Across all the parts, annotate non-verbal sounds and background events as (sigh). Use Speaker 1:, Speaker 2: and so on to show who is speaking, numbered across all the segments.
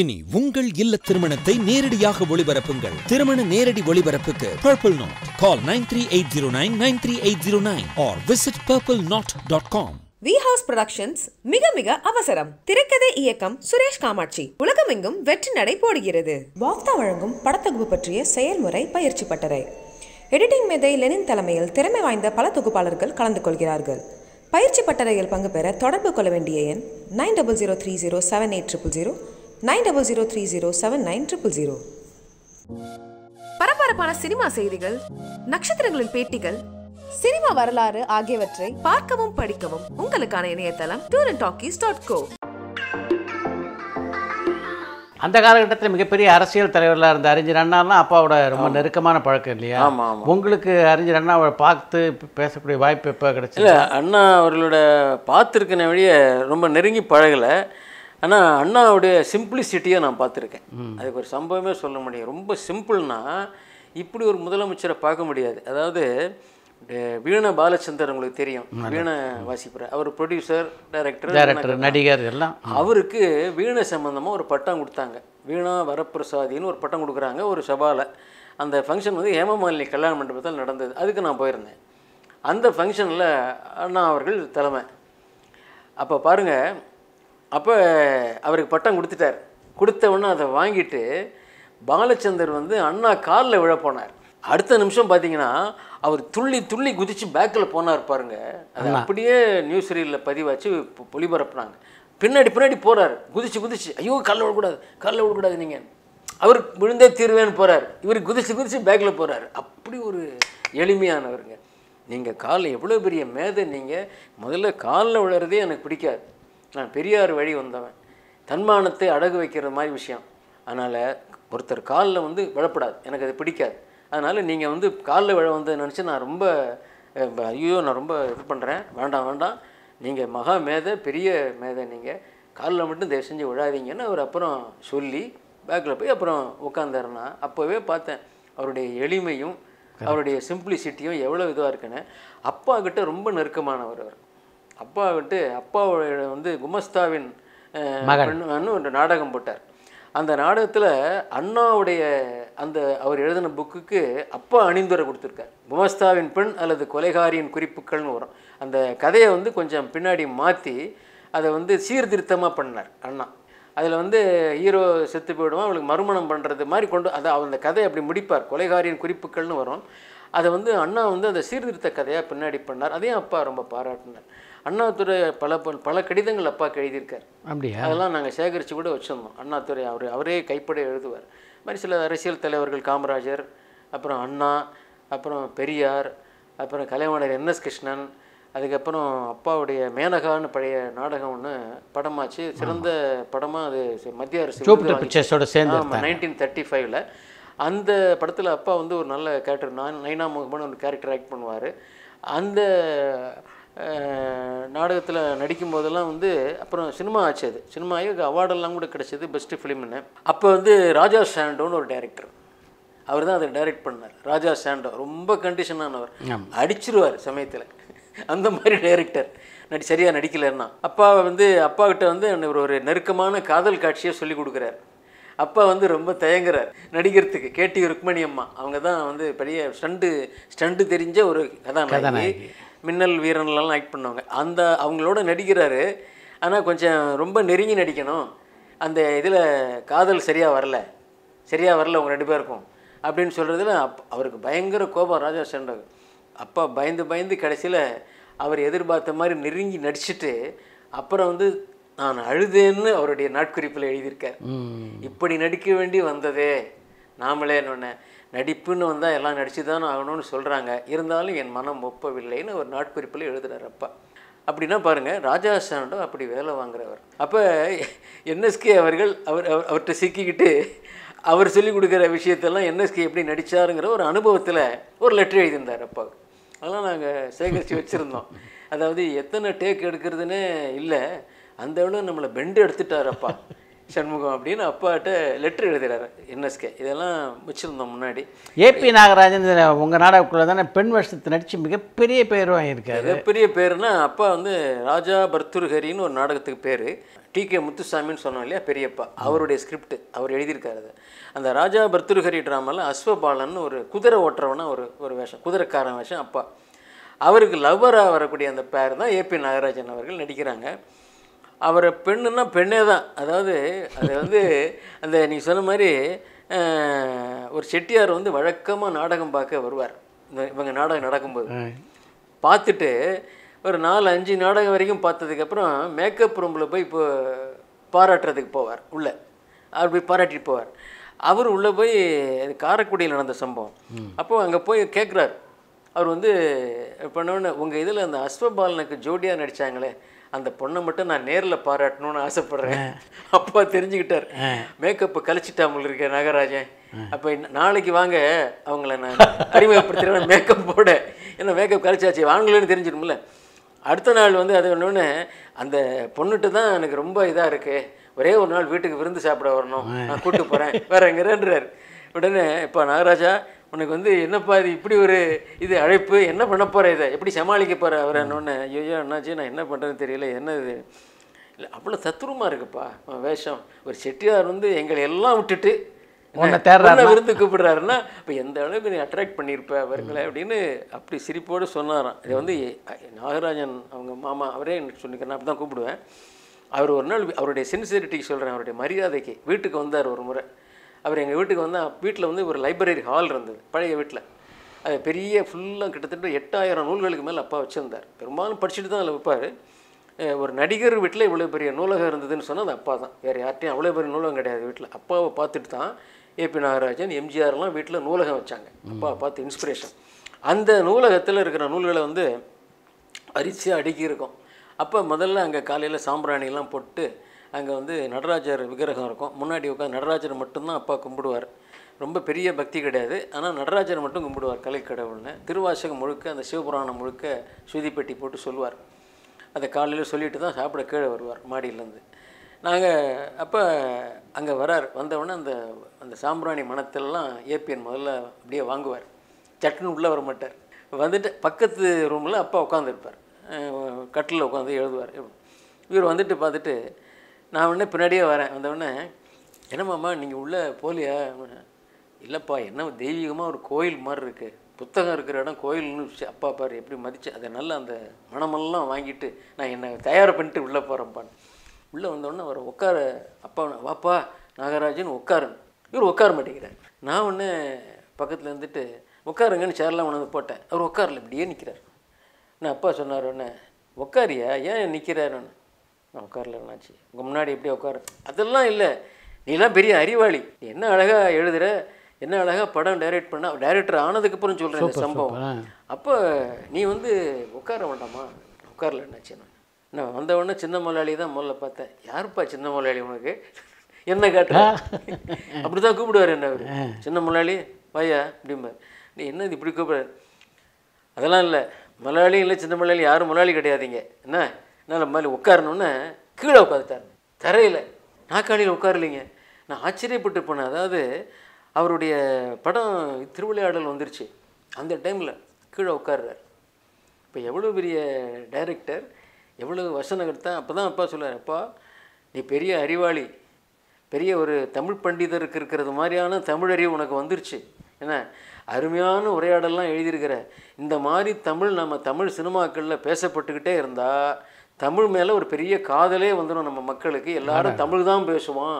Speaker 1: இனி உங்கள் இல்ல திருமணத்தை நேரடியாக ஒளிபரப்புங்கள் திருமண நேரடி ஒளிபரப்புக்கு purple knot call nine three eight zero nine nine three eight zero nine or visit purple knot dot com
Speaker 2: V house productions மிக மிக அவசரம் திரைக்கதை இயக்கம் சுரேஷ் காமாட்சி உலகமெங்கும் வெற்றி நடை போடுகிறது வாக்தா வழங்கும் படத்தொகுப்பு பற்றிய செயல்முறை பயிற்சி பட்டறை எடிட்டிங் மேதை லெனின் தலைமையில் திறமை வாய்ந்த பல தொகுப்பாளர்கள் கலந்து கொள்கிறார்கள் பயிற்சி பட்டறையில் பங்கு பெற தொடர்பு கொள்ள வேண்டிய எண் nine double zero three zero seven eight triple zero nine double zero three zero seven nine triple zero பரபரப்பான சினிமா செய்திகள் நட்சத்திரங்களின் பேட்டிகள் சினிமா வரலாறு ஆகியவற்றை பார்க்கவும் படிக்கவும் உங்களுக்கான இணையதளம் tour and talkies dot co
Speaker 3: அந்த காலகட்டத்தில் மிகப்பெரிய அரசியல் தலைவர்களாக இருந்த அறிஞர் அண்ணாலாம் அப்பாவோட ரொம்ப நெருக்கமான பழக்கம் இல்லையா உங்களுக்கு அறிஞர் அண்ணாவை பார்த்து பேசக்கூடிய வாய்ப்பு எப்போ கிடைச்சது
Speaker 4: அண்ணா அவர்களோட பார்த்துருக்கன வழியே ரொம்ப நெருங்கி பழகலை ஆனால் அண்ணாவுடைய சிம்பிளிசிட்டியை நான் பார்த்துருக்கேன் அதுக்கு ஒரு சம்பவமே சொல்ல முடியும் ரொம்ப சிம்பிள்னா இப்படி ஒரு முதலமைச்சரை பார்க்க முடியாது அதாவது வீண பாலச்சந்தர் உங்களுக்கு தெரியும் வீண வாசிப்பு அவர் ப்ரொடியூசர் டைரக்டர் டைரக்டர் நடிகர் எல்லாம் அவருக்கு வீணை சம்மந்தமாக ஒரு பட்டம் கொடுத்தாங்க வீணா வரப்பிரசாதின்னு ஒரு பட்டம் கொடுக்குறாங்க ஒரு சவாலை அந்த ஃபங்க்ஷன் வந்து ஹேமமாலினி கல்யாண மண்டபத்தில் நடந்தது அதுக்கு நான் போயிருந்தேன் அந்த ஃபங்க்ஷனில் அண்ணா அவர்கள் தலைமை அப்போ பாருங்கள் அப்போ அவருக்கு பட்டம் கொடுத்துட்டார் கொடுத்தவொன்னே அதை வாங்கிட்டு பாலச்சந்தர் வந்து அண்ணா காலில் விழப்போனார் அடுத்த நிமிஷம் பார்த்தீங்கன்னா அவர் துள்ளி துள்ளி குதித்து பேக்கில் போனார் பாருங்க அது அப்படியே நியூஸ் ரீலில் பதிவாச்சு ஒளிபரப்புனாங்க பின்னாடி பின்னாடி போகிறார் குதிச்சு குதிச்சு ஐயோ கல்ல விடக்கூடாது கல்ல விடக்கூடாது நீங்கள் அவர் விழுந்தே தீர்வேன்னு போகிறார் இவர் குதிச்சு குதிச்சு பேக்கில் போகிறார் அப்படி ஒரு எளிமையானவருங்க நீங்கள் காலில் எவ்வளோ பெரிய மேதை நீங்கள் முதல்ல காலில் விழுறதே எனக்கு பிடிக்காது நான் பெரியார் வழி வந்தவன் தன்மானத்தை அடகு வைக்கிற மாதிரி விஷயம் அதனால் ஒருத்தர் காலில் வந்து விழப்படாது எனக்கு அது பிடிக்காது அதனால் நீங்கள் வந்து காலில் விழ வந்து நினச்சி நான் ரொம்ப ஐயோ நான் ரொம்ப இது பண்ணுறேன் வேண்டாம் வேண்டாம் நீங்கள் மகா மேதை பெரிய மேதை நீங்கள் காலில் மட்டும் தயவு செஞ்சு விழாதீங்கன்னு அவர் அப்புறம் சொல்லி பேக்கில் போய் அப்புறம் உட்காந்தாருன்னா அப்போவே பார்த்தேன் அவருடைய எளிமையும் அவருடைய சிம்பிளிசிட்டியும் எவ்வளோ இதுவாக இருக்குன்னு அப்பா ரொம்ப நெருக்கமானவர் அவர் அப்பா விட்டு அப்பாவோட வந்து குமஸ்தாவின் ஒரு நாடகம் போட்டார் அந்த நாடகத்தில் அண்ணாவுடைய அந்த அவர் எழுதின புக்குக்கு அப்பா அணிந்துரை கொடுத்துருக்கார் குமஸ்தாவின் பெண் அல்லது கொலைகாரியின் குறிப்புகள்னு வரும் அந்த கதையை வந்து கொஞ்சம் பின்னாடி மாற்றி அதை வந்து சீர்திருத்தமாக பண்ணார் அண்ணா அதில் வந்து ஹீரோ செத்து போயிடுவோம் அவளுக்கு மறுமணம் பண்ணுறது மாதிரி கொண்டு அதை அந்த கதையை அப்படி முடிப்பார் கொலைகாரியின் குறிப்புகள்னு வரும் அதை வந்து அண்ணா வந்து அந்த சீர்திருத்த கதையாக பின்னாடி பண்ணார் அதையும் அப்பா ரொம்ப பாராட்டினார் அண்ணாதுரை பல பல கடிதங்கள் அப்பா எழுதியிருக்கார்
Speaker 3: அப்படியா அதெல்லாம்
Speaker 4: நாங்கள் சேகரித்து கூட வச்சுருந்தோம் அண்ணாதுரை அவர் அவரே கைப்பட எழுதுவார் மாதிரி சில அரசியல் தலைவர்கள் காமராஜர் அப்புறம் அண்ணா அப்புறம் பெரியார் அப்புறம் கலைவாணர் என் எஸ் கிருஷ்ணன் அதுக்கப்புறம் அப்பாவுடைய மேனகான்னு பழைய நாடகம் ஒன்று படமாச்சு சிறந்த படமாக அது மத்திய அரசு சேர்ந்து நைன்டீன் தேர்ட்டி ஃபைவ்ல அந்த படத்தில் அப்பா வந்து ஒரு நல்ல கேரக்டர் நான் நைனா முகமான ஒரு கேரக்டர் ஆக்ட் பண்ணுவார் அந்த நாடகத்தில் நடிக்கும் போதெல்லாம் வந்து அப்புறம் சினிமா ஆச்சு அது சினிமா ஆகி அவார்டெல்லாம் கூட கிடச்சிது பெஸ்ட்டு ஃபிலிம்னு அப்போ வந்து ராஜா சாண்டோன்னு ஒரு டேரக்டர் அவர் தான் அதை டைரக்ட் பண்ணார் ராஜா சாண்டோ ரொம்ப கண்டிஷனானவர் அடிச்சிருவார் சமயத்தில் அந்த மாதிரி டைரக்டர் நடி சரியாக நடிக்கலன்னா அப்பா வந்து அப்பாக்கிட்ட வந்து ஒரு நெருக்கமான காதல் காட்சியை சொல்லி கொடுக்குறாரு அப்பா வந்து ரொம்ப தயங்குறார் நடிக்கிறதுக்கு கேட்டி ருக்மணி அம்மா அவங்க தான் வந்து பெரிய ஸ்டண்டு ஸ்டண்டு தெரிஞ்ச ஒரு கதாநாயகி மின்னல் வீரன்லாம் ஆக்ட் பண்ணுவாங்க அந்த அவங்களோட நடிக்கிறாரு ஆனால் கொஞ்சம் ரொம்ப நெருங்கி நடிக்கணும் அந்த இதில் காதல் சரியாக வரல சரியாக வரல அவங்க ரெண்டு பேருக்கும் அப்படின்னு சொல்கிறதுல அப் அவருக்கு பயங்கர கோபம் ராஜா சண்டகு அப்பா பயந்து பயந்து கடைசியில் அவர் எதிர்பார்த்த மாதிரி நெருங்கி நடிச்சுட்டு அப்புறம் வந்து நான் அழுதேன்னு அவருடைய நாட்குறிப்பில் எழுதியிருக்கார் இப்படி நடிக்க வேண்டி வந்ததே நாமளே என்னொன்னே நடிப்புன்னு வந்தால் எல்லாம் நடித்து தான் ஆகணும்னு சொல்கிறாங்க இருந்தாலும் என் மனம் ஒப்பவில்லைன்னு ஒரு நாட்குறிப்பில் எழுதுகிறார் அப்பா அப்படின்னா பாருங்கள் ராஜா சாண்டோ அப்படி வேலை வாங்குறவர் அப்போ என்எஸ்கே அவர்கள் அவர் அவர்கிட்ட சிக்கிக்கிட்டு அவர் சொல்லிக் கொடுக்குற விஷயத்தெல்லாம் என்எஸ்கே எப்படி நடித்தாருங்கிற ஒரு அனுபவத்தில் ஒரு லெட்டர் எழுதியிருந்தார் அப்பா அதெல்லாம் நாங்கள் சேகரித்து வச்சுருந்தோம் அதாவது எத்தனை டேக் எடுக்கிறதுன்னு இல்லை அந்த அளவு நம்மளை பெண்டு எடுத்துட்டார் அப்பா சண்முகம் அப்படின்னு அப்பாட்ட லெட்ரு எழுதுறாரு என்எஸ்கே இதெல்லாம் வச்சிருந்தோம் முன்னாடி ஏபி
Speaker 3: நாகராஜன் உங்கள் நாடகக்குள்ளே தானே பெண் வருஷத்தை நடித்து மிகப்பெரிய பேர் வாங்கியிருக்காரு
Speaker 4: மிகப்பெரிய பேர்னா அப்பா வந்து ராஜா பர்துர்ஹரின்னு ஒரு நாடகத்துக்கு பேர் டி கே முத்துசாமின்னு சொன்னோம் இல்லையா பெரியப்பா அவருடைய ஸ்கிரிப்ட் அவர் எழுதியிருக்காரு அந்த ராஜா பர்துர்ஹரி ட்ராமாவில் அஸ்வபாலன் ஒரு குதிரை ஓட்டுறவனா ஒரு ஒரு வேஷம் குதிரைக்காரன் வேஷம் அப்பா அவருக்கு லவ்வராக வரக்கூடிய அந்த பேர் தான் ஏபி நாகராஜன் அவர்கள் நடிக்கிறாங்க அவரை பெண்ணுன்னா பெண்ணே தான் அதாவது அது வந்து (laughs) அந்த நீ சொன்ன மாதிரி ஒரு செட்டியார் வந்து வழக்கமாக நாடகம் பார்க்க வருவார் இந்த இவங்க நாடகம் நடக்கும்போது பார்த்துட்டு ஒரு நாலு அஞ்சு நாடகம் வரைக்கும் பார்த்ததுக்கப்புறம் மேக்கப் ரூமில் போய் இப்போ பாராட்டுறதுக்கு போவார் உள்ளே அவர் போய் பாராட்டிட்டு போவார் அவர் உள்ளே போய் காரைக்குடியில் நடந்த சம்பவம் அப்போ அங்கே போய் கேட்குறாரு அவர் வந்து பண்ணோன்னு உங்கள் இதில் அந்த அஸ்வபாலனுக்கு ஜோடியாக நடித்தாங்களே அந்த பொண்ணை மட்டும் நான் நேரில் பாராட்டணும்னு ஆசைப்பட்றேன் அப்பா தெரிஞ்சுக்கிட்டார் மேக்கப்பு கழிச்சிட்டாமல் இருக்க நாகராஜன் அப்போ நாளைக்கு வாங்க அவங்கள நான் அறிமுகப்படுத்துகிறேன் மேக்கப் போட ஏன்னா மேக்கப் கழிச்சாச்சு வாங்கலன்னு தெரிஞ்சிடும்ல அடுத்த நாள் வந்து அது ஒன்று அந்த பொண்ணுட்டு தான் எனக்கு ரொம்ப இதாக இருக்குது ஒரே ஒரு நாள் வீட்டுக்கு விருந்து சாப்பிட வரணும் நான் கூப்பிட்டு போகிறேன் வேற எங்கிறேன்றார் உடனே இப்போ நாகராஜா உனக்கு வந்து என்னப்பா இது இப்படி ஒரு இது அழைப்பு என்ன பண்ண போகிற இதை எப்படி சமாளிக்க போகிற அவர் என்னொன்னு ஐயோ என்னாச்சு நான் என்ன பண்ணுறேன்னு தெரியல என்ன இது இல்லை அவ்வளோ சத்ருமா இருக்குப்பா வேஷம் ஒரு செட்டியார் வந்து எங்களை எல்லாம் விட்டுட்டு விருந்து கூப்பிடுறாருன்னா இப்போ எந்த அளவுக்கு நீ அட்ராக்ட் பண்ணியிருப்ப அவர்களை அப்படின்னு அப்படி சிரிப்போடு சொன்னாராம் இதை வந்து நாகராஜன் அவங்க மாமா அவரே எனக்கு சொல்லிக்கிறேன் அப்படி தான் கூப்பிடுவேன் அவர் ஒரு நாள் அவருடைய சின்சியரிட்டிக்கு சொல்கிறேன் அவருடைய மரியாதைக்கு வீட்டுக்கு வந்தார் ஒரு முறை அவர் எங்கள் வீட்டுக்கு வந்தால் வீட்டில் வந்து ஒரு லைப்ரரி ஹால் இருந்தது பழைய வீட்டில் அது பெரிய ஃபுல்லாக கிட்டத்தட்ட எட்டாயிரம் நூல்களுக்கு மேலே அப்பா வச்சுருந்தார் பெரும்பாலும் படிச்சுட்டு தான் அதில் வைப்பார் ஒரு நடிகர் வீட்டில் இவ்வளோ பெரிய நூலகம் இருந்ததுன்னு சொன்னால் அது அப்பா தான் வேறு யார்ட்டையும் அவ்வளோ பெரிய நூலகம் கிடையாது வீட்டில் அப்பாவை பார்த்துட்டு தான் ஏபி நாகராஜன் எம்ஜிஆர்லாம் வீட்டில் நூலகம் வச்சாங்க அப்பாவை பார்த்து இன்ஸ்பிரேஷன் அந்த நூலகத்தில் இருக்கிற நூல்களை வந்து அரிசியாக அடுக்கியிருக்கோம் அப்போ முதல்ல அங்கே காலையில் சாம்பிராணியெல்லாம் போட்டு அங்கே வந்து நடராஜர் விக்கிரகம் இருக்கும் முன்னாடி உட்காந்து நடராஜர் மட்டும்தான் அப்பா கும்பிடுவார் ரொம்ப பெரிய பக்தி கிடையாது ஆனால் நடராஜர் மட்டும் கும்பிடுவார் கலை கடவுள்னு திருவாசகம் முழுக்க அந்த சிவபுராணம் முழுக்க சுதிப்பெட்டி போட்டு சொல்லுவார் அதை காலையில் சொல்லிட்டு தான் சாப்பிட கீழே வருவார் மாடியிலேருந்து நாங்கள் அப்போ அங்கே வரார் வந்தவுடனே அந்த அந்த சாம்பிராணி மனத்திலலாம் ஏபிஎன் முதல்ல அப்படியே வாங்குவார் சட்டுன்னு உள்ளே வர மாட்டார் வந்துட்டு பக்கத்து ரூமில் அப்பா உட்காந்துருப்பார் கட்டில் உட்காந்து எழுதுவார் இவர் வந்துட்டு பார்த்துட்டு நான் உடனே பின்னாடியே வரேன் வந்தவுடனே என்னம்மாம்மா நீங்கள் உள்ளே போலியா இல்லைப்பா என்ன தெய்வீகமாக ஒரு கோயில் மாதிரி இருக்குது புத்தகம் இருக்கிற இடம் கோயில்னு அப்பா பாரு எப்படி மதித்து அதை நல்லா அந்த மனமெல்லாம் வாங்கிட்டு நான் என்னை தயார் பண்ணிட்டு உள்ளே போகிறேன்ப்பான்னு உள்ளே வந்தோடனே அவர் உட்கார அப்பா வாப்பா நாகராஜன் உட்காருன்னு இவர் உட்கார மாட்டேங்கிறார் நான் ஒன்று பக்கத்தில் இருந்துட்டு உட்காருங்கன்னு சேர்லாம் உணவு போட்டேன் அவர் உட்காரல இப்படியே நிற்கிறார் நான் அப்பா சொன்னார் உடனே உட்காரியா ஏன் நிற்கிறாருன்னு நான் உட்காரலன்னாச்சு உங்கள் முன்னாடி எப்படி உட்காரு அதெல்லாம் இல்லை நீலாம் பெரிய அறிவாளி நீ என்ன அழகாக எழுதுகிற என்ன அழகாக படம் டைரக்ட் பண்ண டைரக்டர் ஆனதுக்கப்புறம் சொல்கிறேன் இந்த சம்பவம் அப்போ நீ வந்து உட்கார வேண்டாமா உட்காரலன்னாச்சு நான் நான் வந்தவொடனே சின்ன முதலாளி தான் முதல்ல பார்த்தேன் யாருப்பா சின்ன முதலாளி உனக்கு என்ன காட்டுறா அப்படி தான் கூப்பிடுவார் என்ன அவர் சின்ன முதலாளி பையா அப்படிம்பார் நீ என்ன இப்படி கூப்பிடுற அதெல்லாம் இல்லை முதலாளி இல்லை சின்ன முதலாளி யாரும் முதலாளி கிடையாதுங்க என்ன என்னால் மாதிரி உட்காரணுன்னு கீழே உட்காந்துட்டாருங்க தரையில் நாக்காளியில் உட்காரலிங்க நான் ஆச்சரியப்பட்டு போனேன் அதாவது அவருடைய படம் திருவிளையாடல் வந்துருச்சு அந்த டைமில் கீழே உட்கார்றார் இப்போ எவ்வளோ பெரிய டைரக்டர் எவ்வளோ வசனம் தான் அப்போ தான் அப்பா சொல்லுவார் அப்பா நீ பெரிய அறிவாளி பெரிய ஒரு தமிழ் பண்டிதருக்கு இருக்கிறது மாதிரியான தமிழறிவு உனக்கு வந்துருச்சு என்ன அருமையான உரையாடல்லாம் எழுதியிருக்கிற இந்த மாதிரி தமிழ் நம்ம தமிழ் சினிமாக்களில் பேசப்பட்டுக்கிட்டே இருந்தால் தமிழ் மேலே ஒரு பெரிய காதலே வந்துடும் நம்ம மக்களுக்கு எல்லாரும் தமிழ் தான் பேசுவோம்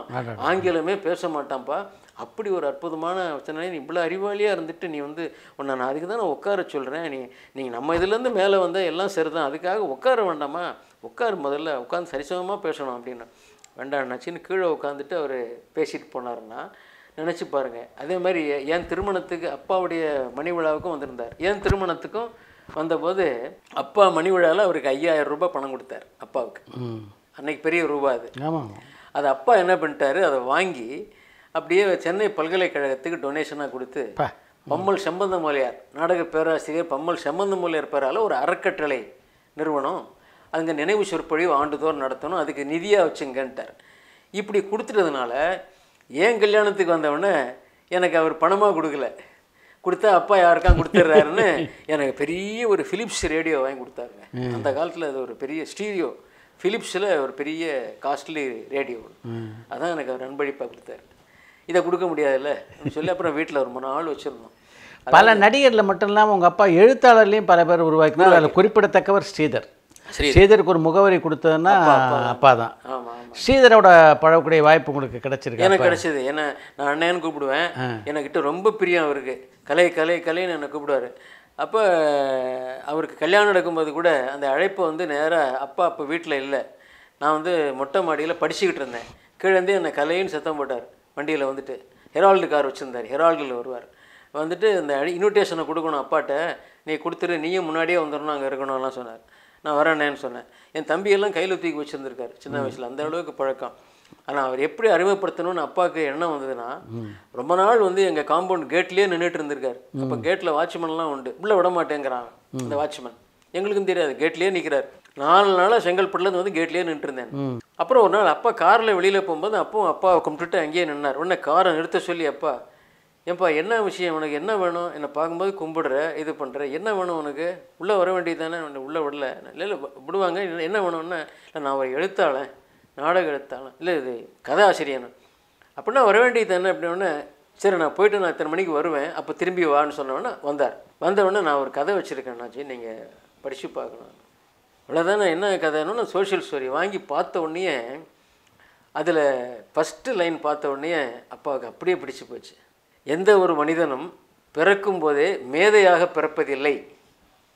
Speaker 4: ஆங்கிலமே பேச மாட்டான்ப்பா அப்படி ஒரு அற்புதமான வச்சனாலே நீ இவ்வளோ அறிவாளியாக இருந்துட்டு நீ வந்து உன்னை நான் அதுக்கு தான் நான் உட்கார சொல்கிறேன் நீ நீங்கள் நம்ம இதுலேருந்து மேலே வந்தால் எல்லாம் சரி தான் அதுக்காக உட்கார வேண்டாமா உட்கார் முதல்ல உட்காந்து சரிசமமாக பேசணும் அப்படின்னு வேண்டாம் நச்சின்னு கீழே உட்காந்துட்டு அவர் பேசிட்டு போனாருன்னா நினச்சி பாருங்கள் அதே மாதிரி என் திருமணத்துக்கு அப்பாவுடைய மணி விழாவுக்கும் வந்திருந்தார் என் திருமணத்துக்கும் வந்தபோது அப்பா மணி விழாவில் அவருக்கு ஐயாயிரம் ரூபாய் பணம் கொடுத்தார் அப்பாவுக்கு அன்னைக்கு பெரிய ரூபா அது அது அப்பா என்ன பண்ணிட்டாரு அதை வாங்கி அப்படியே சென்னை பல்கலைக்கழகத்துக்கு டொனேஷனாக கொடுத்து பம்மல் செம்பந்தமொழியார் நாடக பேராசிரியர் பம்மல் செம்பந்தமொழியார் பேரால் ஒரு அறக்கட்டளை நிறுவனம் அங்கே நினைவு சொற்பொழிவு ஆண்டுதோறும் நடத்தணும் அதுக்கு நிதியாக வச்சுங்கன்ட்டார் இப்படி கொடுத்துட்டதுனால ஏன் கல்யாணத்துக்கு வந்தவொடனே எனக்கு அவர் பணமாக கொடுக்கல கொடுத்தா அப்பா யாருக்கா கொடுத்துட்றாருன்னு எனக்கு பெரிய ஒரு ஃபிலிப்ஸ் ரேடியோ வாங்கி கொடுத்தாருங்க அந்த காலத்தில் அது ஒரு பெரிய ஸ்டீரியோ ஃபிலிப்ஸில் ஒரு பெரிய காஸ்ட்லி ரேடியோ அதான் எனக்கு அவர் அன்பழிப்பாக கொடுத்தாரு இதை கொடுக்க முடியாதுல்ல சொல்லி அப்புறம் வீட்டில் ரொம்ப நாள் வச்சுருந்தோம் பல நடிகரில்
Speaker 3: மட்டும் இல்லாமல் உங்கள் அப்பா எழுத்தாளர்லேயும் பல பேர் உருவாக்கினார் அதில் குறிப்பிடத்தக்கவர் ஸ்ரீதர் ஸ்ரீதருக்கு ஒரு முகவரி கொடுத்ததுன்னா அப்பா தான் ஸ்ரீதரோட பழகக்கூடிய வாய்ப்பு உங்களுக்கு கிடைச்சிருக்கு எனக்கு கிடைச்சது
Speaker 4: ஏன்னா நான் அண்ணேன்னு கூப்பிடுவேன் எனக்கிட்ட ரொம்ப பிரியம் அவருக்கு கலை கலை கலைன்னு என்னை கூப்பிடுவார் அப்போ அவருக்கு கல்யாணம் நடக்கும்போது கூட அந்த அழைப்பு வந்து நேராக அப்பா அப்போ வீட்டில் இல்லை நான் வந்து மொட்டை மாடியில் படிச்சுக்கிட்டு இருந்தேன் கீழேருந்து என்னை கலையின்னு சத்தம் போட்டார் வண்டியில் வந்துட்டு ஹெரால்டு கார் வச்சுருந்தார் ஹெரால்டில் வருவார் வந்துட்டு இந்த இன்விடேஷனை கொடுக்கணும் அப்பாட்ட நீ கொடுத்துரு நீயும் முன்னாடியே வந்துடணும் அங்கே இருக்கணும்லாம் சொன்னார் நான் வரேனேன்னு சொன்னேன் என் தம்பியெல்லாம் கையில் தூக்கி வச்சுருந்துருக்கார் சின்ன வயசில் அந்த அளவுக்கு பழக்கம் ஆனால் அவர் எப்படி அறிமுகப்படுத்தணும்னு அப்பாவுக்கு என்ன வந்ததுன்னா ரொம்ப நாள் வந்து எங்கள் காம்பவுண்ட் கேட்லேயே நின்றுட்டு இருந்திருக்கார் அப்போ கேட்டில் வாட்ச்மேன்லாம் உண்டு உள்ளே விட மாட்டேங்கிறான் இந்த வாட்ச்மேன் எங்களுக்கும் தெரியாது கேட்லேயே நிற்கிறார் நாலு நாளாக செங்கல்பட்டுலேருந்து வந்து கேட்லேயே நின்றுருந்தேன் அப்புறம் ஒரு நாள் அப்பா காரில் வெளியில் போகும்போது அப்பவும் அப்பாவை கும்பிட்டுட்டு அங்கேயே நின்னார் உடனே காரை நிறுத்த சொல்லி அப்பா ஏன்பா என்ன விஷயம் உனக்கு என்ன வேணும் என்னை பார்க்கும்போது கும்பிடுற இது பண்ணுற என்ன வேணும் உனக்கு உள்ளே வர வேண்டியது தானே உள்ளே விடல இல்லை இல்லை விடுவாங்க என்ன வேணும்னா இல்லை நான் ஒரு எழுத்தாளன் நாடக எழுத்தாளன் இல்லை இது கதாசிரியன் அப்படின்னா வர வேண்டியது தானே அப்படின்னா சரி நான் போயிட்டு நான் இத்தனை மணிக்கு வருவேன் அப்போ திரும்பி வான்னு சொன்னோடனே வந்தார் வந்தவொடனே நான் ஒரு கதை வச்சுருக்கேன் நாச்சி நீங்கள் படித்து பார்க்கணும் இவ்வளோதானே என்ன கதைன்னா சோஷியல் ஸ்டோரி வாங்கி பார்த்த உடனே அதில் ஃபஸ்ட்டு லைன் பார்த்த உடனே அப்பாவுக்கு அப்படியே பிடிச்சி போச்சு எந்த ஒரு மனிதனும் பிறக்கும் போதே மேதையாக பிறப்பதில்லை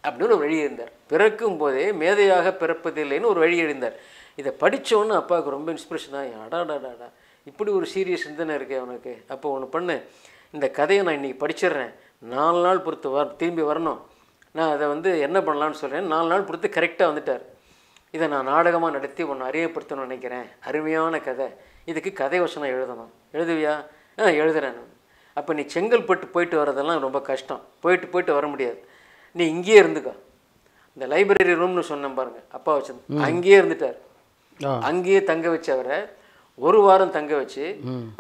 Speaker 4: அப்படின்னு ஒரு வழி எழுந்தார் பிறக்கும் போதே மேதையாக பிறப்பதில்லைன்னு ஒரு வழி எழுந்தார் இதை படித்தோன்னு அப்பாவுக்கு ரொம்ப இன்ஸ்பிரேஷனாக அடாடாடாடா இப்படி ஒரு சீரியஸ் சிந்தனை இருக்கு அவனுக்கு அப்போ ஒன்று பண்ணு இந்த கதையை நான் இன்றைக்கி படிச்சிடுறேன் நாலு நாள் பொறுத்து வர திரும்பி வரணும் நான் அதை வந்து என்ன பண்ணலான்னு சொல்கிறேன் நாலு நாள் பொறுத்து கரெக்டாக வந்துட்டார் இதை நான் நாடகமாக நடத்தி ஒன்று அறிவுப்படுத்தணும்னு நினைக்கிறேன் அருமையான கதை இதுக்கு கதை வசனம் எழுதணும் எழுதுவியா ஆ எழுதுறேன் அப்போ நீ செங்கல்பட்டு போயிட்டு வரதெல்லாம் ரொம்ப கஷ்டம் போயிட்டு போயிட்டு வர முடியாது நீ இங்கேயே இருந்துக்கோ இந்த லைப்ரரி ரூம்னு சொன்னேன் பாருங்கள் அப்பா வச்சு அங்கேயே இருந்துட்டார் அங்கேயே தங்க வச்சு ஒரு வாரம் தங்க வச்சு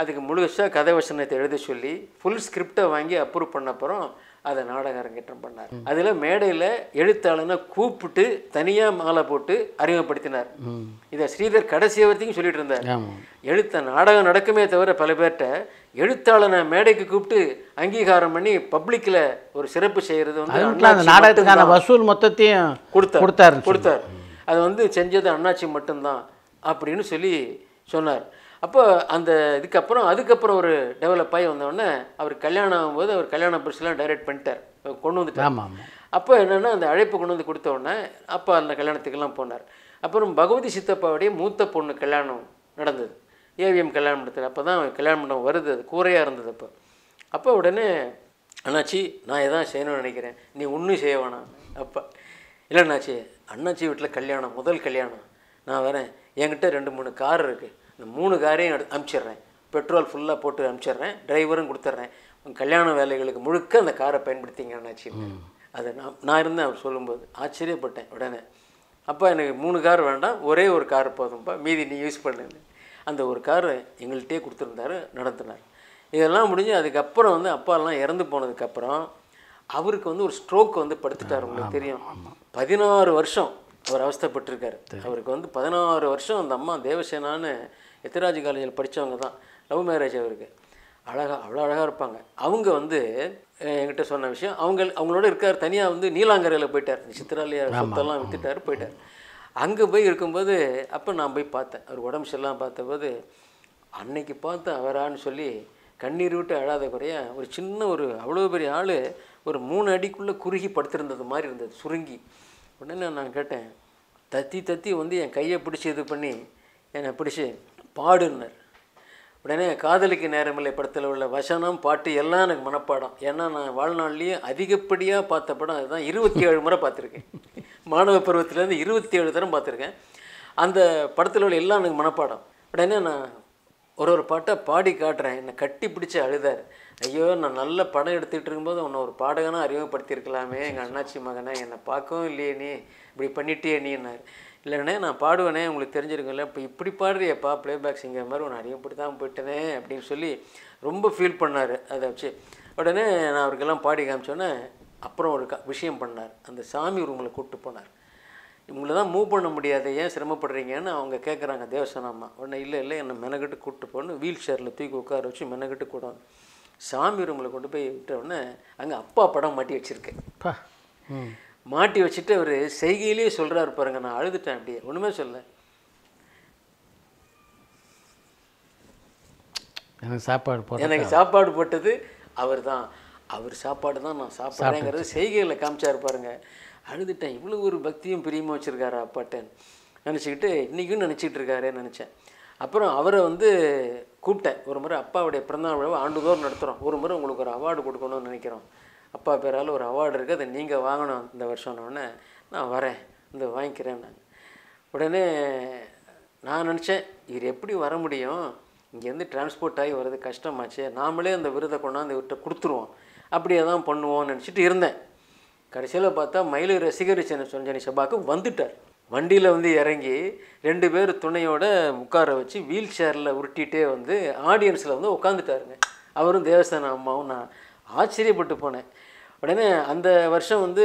Speaker 4: அதுக்கு முழுசாக கதை வசனத்தை எழுத சொல்லி ஃபுல் ஸ்கிரிப்டை வாங்கி அப்ரூவ் பண்ண அப்புறம் அதை நாடக அரங்கேற்றம் பண்ணார் அதில் மேடையில் எழுத்தாளனை கூப்பிட்டு தனியாக மாலை போட்டு அறிமுகப்படுத்தினார் இதை ஸ்ரீதர் கடைசி வரத்தையும் சொல்லிட்டு இருந்தார் எழுத்த நாடகம் நடக்குமே தவிர பல பேர்கிட்ட எழுத்தாளனை மேடைக்கு கூப்பிட்டு அங்கீகாரம் பண்ணி பப்ளிக்கில் ஒரு சிறப்பு செய்கிறது வந்து நாடகத்துக்கான வசூல்
Speaker 3: மொத்தத்தையும் கொடுத்தார் கொடுத்தார் கொடுத்தார்
Speaker 4: அதை வந்து செஞ்சது அண்ணாச்சி மட்டும்தான் அப்படின்னு சொல்லி சொன்னார் அப்போ அந்த இதுக்கப்புறம் அதுக்கப்புறம் ஒரு டெவலப் ஆகி வந்தோடனே அவர் கல்யாணம் ஆகும்போது அவர் கல்யாண பரிசுலாம் டைரக்ட் பண்ணிட்டார் கொண்டு வந்துட்டார் அப்போ என்னென்னா அந்த அழைப்பு கொண்டு வந்து உடனே அப்போ அந்த கல்யாணத்துக்கெல்லாம் போனார் அப்புறம் பகவதி சித்தப்பாவுடைய மூத்த பொண்ணு கல்யாணம் நடந்தது ஏவிஎம் கல்யாணம் மண்டபத்தில் அப்போ தான் கல்யாண மண்டபம் வருது அது கூரையாக இருந்தது அப்போ அப்போ உடனே அண்ணாச்சி நான் இதான் செய்யணும்னு நினைக்கிறேன் நீ ஒன்றும் செய்ய வேணாம் அப்போ இல்லை அண்ணாச்சி அண்ணாச்சி வீட்டில் கல்யாணம் முதல் கல்யாணம் நான் வரேன் என்கிட்ட ரெண்டு மூணு கார் இருக்குது இந்த மூணு காரையும் அனுப்பிச்சிடுறேன் பெட்ரோல் ஃபுல்லாக போட்டு அனுப்பிச்சிடுறேன் டிரைவரும் கொடுத்துட்றேன் கல்யாண வேலைகளுக்கு முழுக்க அந்த காரை பயன்படுத்திங்க அண்ணாச்சி அதை நான் நான் இருந்தேன் அவர் சொல்லும்போது ஆச்சரியப்பட்டேன் உடனே அப்போ எனக்கு மூணு கார் வேண்டாம் ஒரே ஒரு கார் போதும்ப்பா மீதி நீ யூஸ் பண்ணு அந்த ஒரு கார் எங்கள்கிட்டே கொடுத்துருந்தாரு நடத்தினார் இதெல்லாம் முடிஞ்சு அதுக்கப்புறம் வந்து அப்பாலாம் இறந்து போனதுக்கப்புறம் அவருக்கு வந்து ஒரு ஸ்ட்ரோக் வந்து படுத்துட்டார் உங்களுக்கு தெரியும் பதினாறு வருஷம் அவர் அவஸ்தப்பட்டிருக்காரு அவருக்கு வந்து பதினாறு வருஷம் அந்த அம்மா தேவசேனான்னு எத்திராஜி காலேஜில் படித்தவங்க தான் லவ் மேரேஜ் அவருக்கு அழகாக அவ்வளோ அழகாக இருப்பாங்க அவங்க வந்து என்கிட்ட சொன்ன விஷயம் அவங்க அவங்களோட இருக்கார் தனியாக வந்து நீலாங்கரையில் போயிட்டார் சித்திராலய சொத்தெல்லாம் விற்றுட்டார் போயிட்டார் அங்கே போய் இருக்கும்போது அப்போ நான் போய் பார்த்தேன் அவர் உடம்பு சரியில்லாம் பார்த்தபோது அன்னைக்கு பார்த்து அவரான்னு சொல்லி கண்ணீர் விட்டு அழாத குறைய ஒரு சின்ன ஒரு அவ்வளோ பெரிய ஆள் ஒரு மூணு அடிக்குள்ளே குறுகி படுத்திருந்தது மாதிரி இருந்தது சுருங்கி உடனே நான் கேட்டேன் தத்தி தத்தி வந்து என் கையை பிடிச்சி இது பண்ணி என்னை பிடிச்சி பாடுனர் உடனே காதலிக்கு நேரமில்லை படத்தில் உள்ள வசனம் பாட்டு எல்லாம் எனக்கு மனப்பாடம் ஏன்னா நான் வாழ்நாள்லேயே அதிகப்படியாக பார்த்த படம் அதுதான் இருபத்தி ஏழு முறை பார்த்துருக்கேன் மாணவ பருவத்திலேருந்து இருபத்தி ஏழு தரம் பார்த்துருக்கேன் அந்த படத்தில் உள்ள எல்லாம் எனக்கு மனப்பாடம் உடனே நான் ஒரு ஒரு பாட்டை பாடி காட்டுறேன் என்னை கட்டி பிடிச்சி அழுதார் ஐயோ நான் நல்ல படம் எடுத்துகிட்டு இருக்கும்போது உன்னை ஒரு பாடகனாக அறிமுகப்படுத்தியிருக்கலாமே எங்கள் அண்ணாச்சி மகனை என்னை பார்க்கவும் இல்லையே நீ இப்படி பண்ணிட்டே நீன்னார் இல்லைன்னே நான் பாடுவேனே உங்களுக்கு தெரிஞ்சிருக்குல்ல இப்போ இப்படி பாடுறியப்பா பிளேபேக் சிங்கர் மாதிரி ஒன்று இப்படி தான் போயிட்டனே அப்படின்னு சொல்லி ரொம்ப ஃபீல் பண்ணார் அதை வச்சு உடனே நான் அவருக்கெல்லாம் பாடி காமிச்சோன்னே அப்புறம் ஒரு விஷயம் பண்ணார் அந்த சாமி ரூமில் கூப்பிட்டு போனார் இவங்கள தான் மூவ் பண்ண முடியாது ஏன் சிரமப்படுறீங்கன்னு அவங்க கேட்குறாங்க தேவசனாமா உடனே இல்லை இல்லை என்னை மெனக்கிட்டு கூப்பிட்டு போகணும் வீல் சேரில் தூக்கி உட்கார வச்சு மெனக்கிட்டு கூட சாமி ரூமில் கொண்டு போய் விட்ட உடனே அங்கே அப்பா படம் மாட்டி வச்சுருக்கேன் மாட்டி வச்சுட்டு அவர் செய்கையிலேயே சொல்கிறாரு பாருங்க நான் அழுதுட்டேன் அப்படியே ஒன்றுமே சொல்ல
Speaker 3: எனக்கு சாப்பாடு போட்டு எனக்கு
Speaker 4: சாப்பாடு போட்டது அவர் தான் அவர் சாப்பாடு தான் நான் சாப்பிட்றேங்கிறது செய்கைகளை காமிச்சா இருப்பாருங்க அழுதுட்டேன் இவ்வளோ ஒரு பக்தியும் பிரியமாக வச்சுருக்காரு அப்பாட்டேன்னு நினச்சிக்கிட்டு இன்றைக்கும் நினச்சிக்கிட்டு இருக்காரே நினச்சேன் அப்புறம் அவரை வந்து கூப்பிட்டேன் ஒரு முறை அப்பாவுடைய பிறந்தநாள் விழாவை ஆண்டுதோறும் நடத்துகிறோம் ஒரு முறை உங்களுக்கு ஒரு அவார்டு கொடுக்கணும்னு நினைக்கிறோம் அப்பா பேரால் ஒரு அவார்டு இருக்குது அதை நீங்கள் வாங்கணும் இந்த வருஷம்னோடனே நான் வரேன் இந்த வாங்கிக்கிறேன் நான் உடனே நான் நினச்சேன் இவர் எப்படி வர முடியும் இங்கேருந்து டிரான்ஸ்போர்ட் ஆகி வர்றது கஷ்டமாச்சு நாமளே அந்த விருதை கொண்டாந்து இவர்கிட்ட கொடுத்துருவோம் அப்படியே தான் பண்ணுவோம்னு நினச்சிட்டு இருந்தேன் கடைசியில் பார்த்தா ரசிகரி ரசிகர் சஞ்சனி சபாக்கு வந்துட்டார் வண்டியில் வந்து இறங்கி ரெண்டு பேர் துணையோட உட்கார வச்சு வீல் சேரில் உருட்டிகிட்டே வந்து ஆடியன்ஸில் வந்து உட்காந்துட்டாருங்க அவரும் தேவஸ்தான அம்மாவும் நான் ஆச்சரியப்பட்டு போனேன் உடனே அந்த வருஷம் வந்து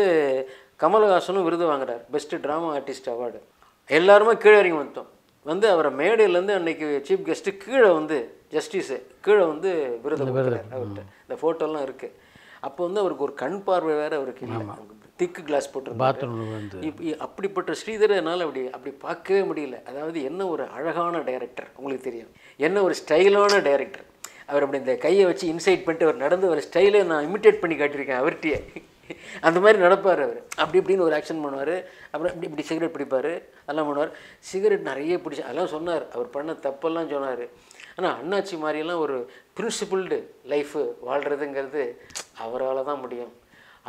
Speaker 4: கமல்ஹாசனும் விருது வாங்குறார் பெஸ்ட்டு ட்ராமா ஆர்டிஸ்ட் அவார்டு எல்லாருமே கீழே இறங்கி வந்துட்டோம் வந்து அவரை மேடையிலேருந்து அன்னைக்கு சீஃப் கெஸ்ட்டு கீழே வந்து ஜஸ்டிஸு கீழே வந்து விருது அவர்கிட்ட இந்த ஃபோட்டோலாம் இருக்குது அப்போ வந்து அவருக்கு ஒரு கண் பார்வை வேறு அவருக்கு திக்கு கிளாஸ் போட்டு இப்போ அப்படிப்பட்ட ஸ்ரீதர் என்னால் அப்படி அப்படி பார்க்கவே முடியல அதாவது என்ன ஒரு அழகான டைரக்டர் உங்களுக்கு தெரியும் என்ன ஒரு ஸ்டைலான டைரக்டர் அவர் அப்படி இந்த கையை வச்சு இன்சைட் பண்ணிட்டு அவர் நடந்து ஒரு ஸ்டைலை நான் இமிட்டேட் பண்ணி காட்டியிருக்கேன் அவர்கிட்டயே அந்த மாதிரி நடப்பார் அவர் அப்படி இப்படின்னு ஒரு ஆக்ஷன் பண்ணுவார் அப்புறம் இப்படி இப்படி சிகரெட் பிடிப்பார் அதெல்லாம் பண்ணுவார் சிகரெட் நிறைய பிடிச்சி அதெல்லாம் சொன்னார் அவர் பண்ண தப்பெல்லாம் சொன்னார் ஆனால் அண்ணாச்சி மாதிரியெல்லாம் ஒரு பிரின்சிபிள்டு லைஃபு வாழ்கிறதுங்கிறது அவரால் தான் முடியும்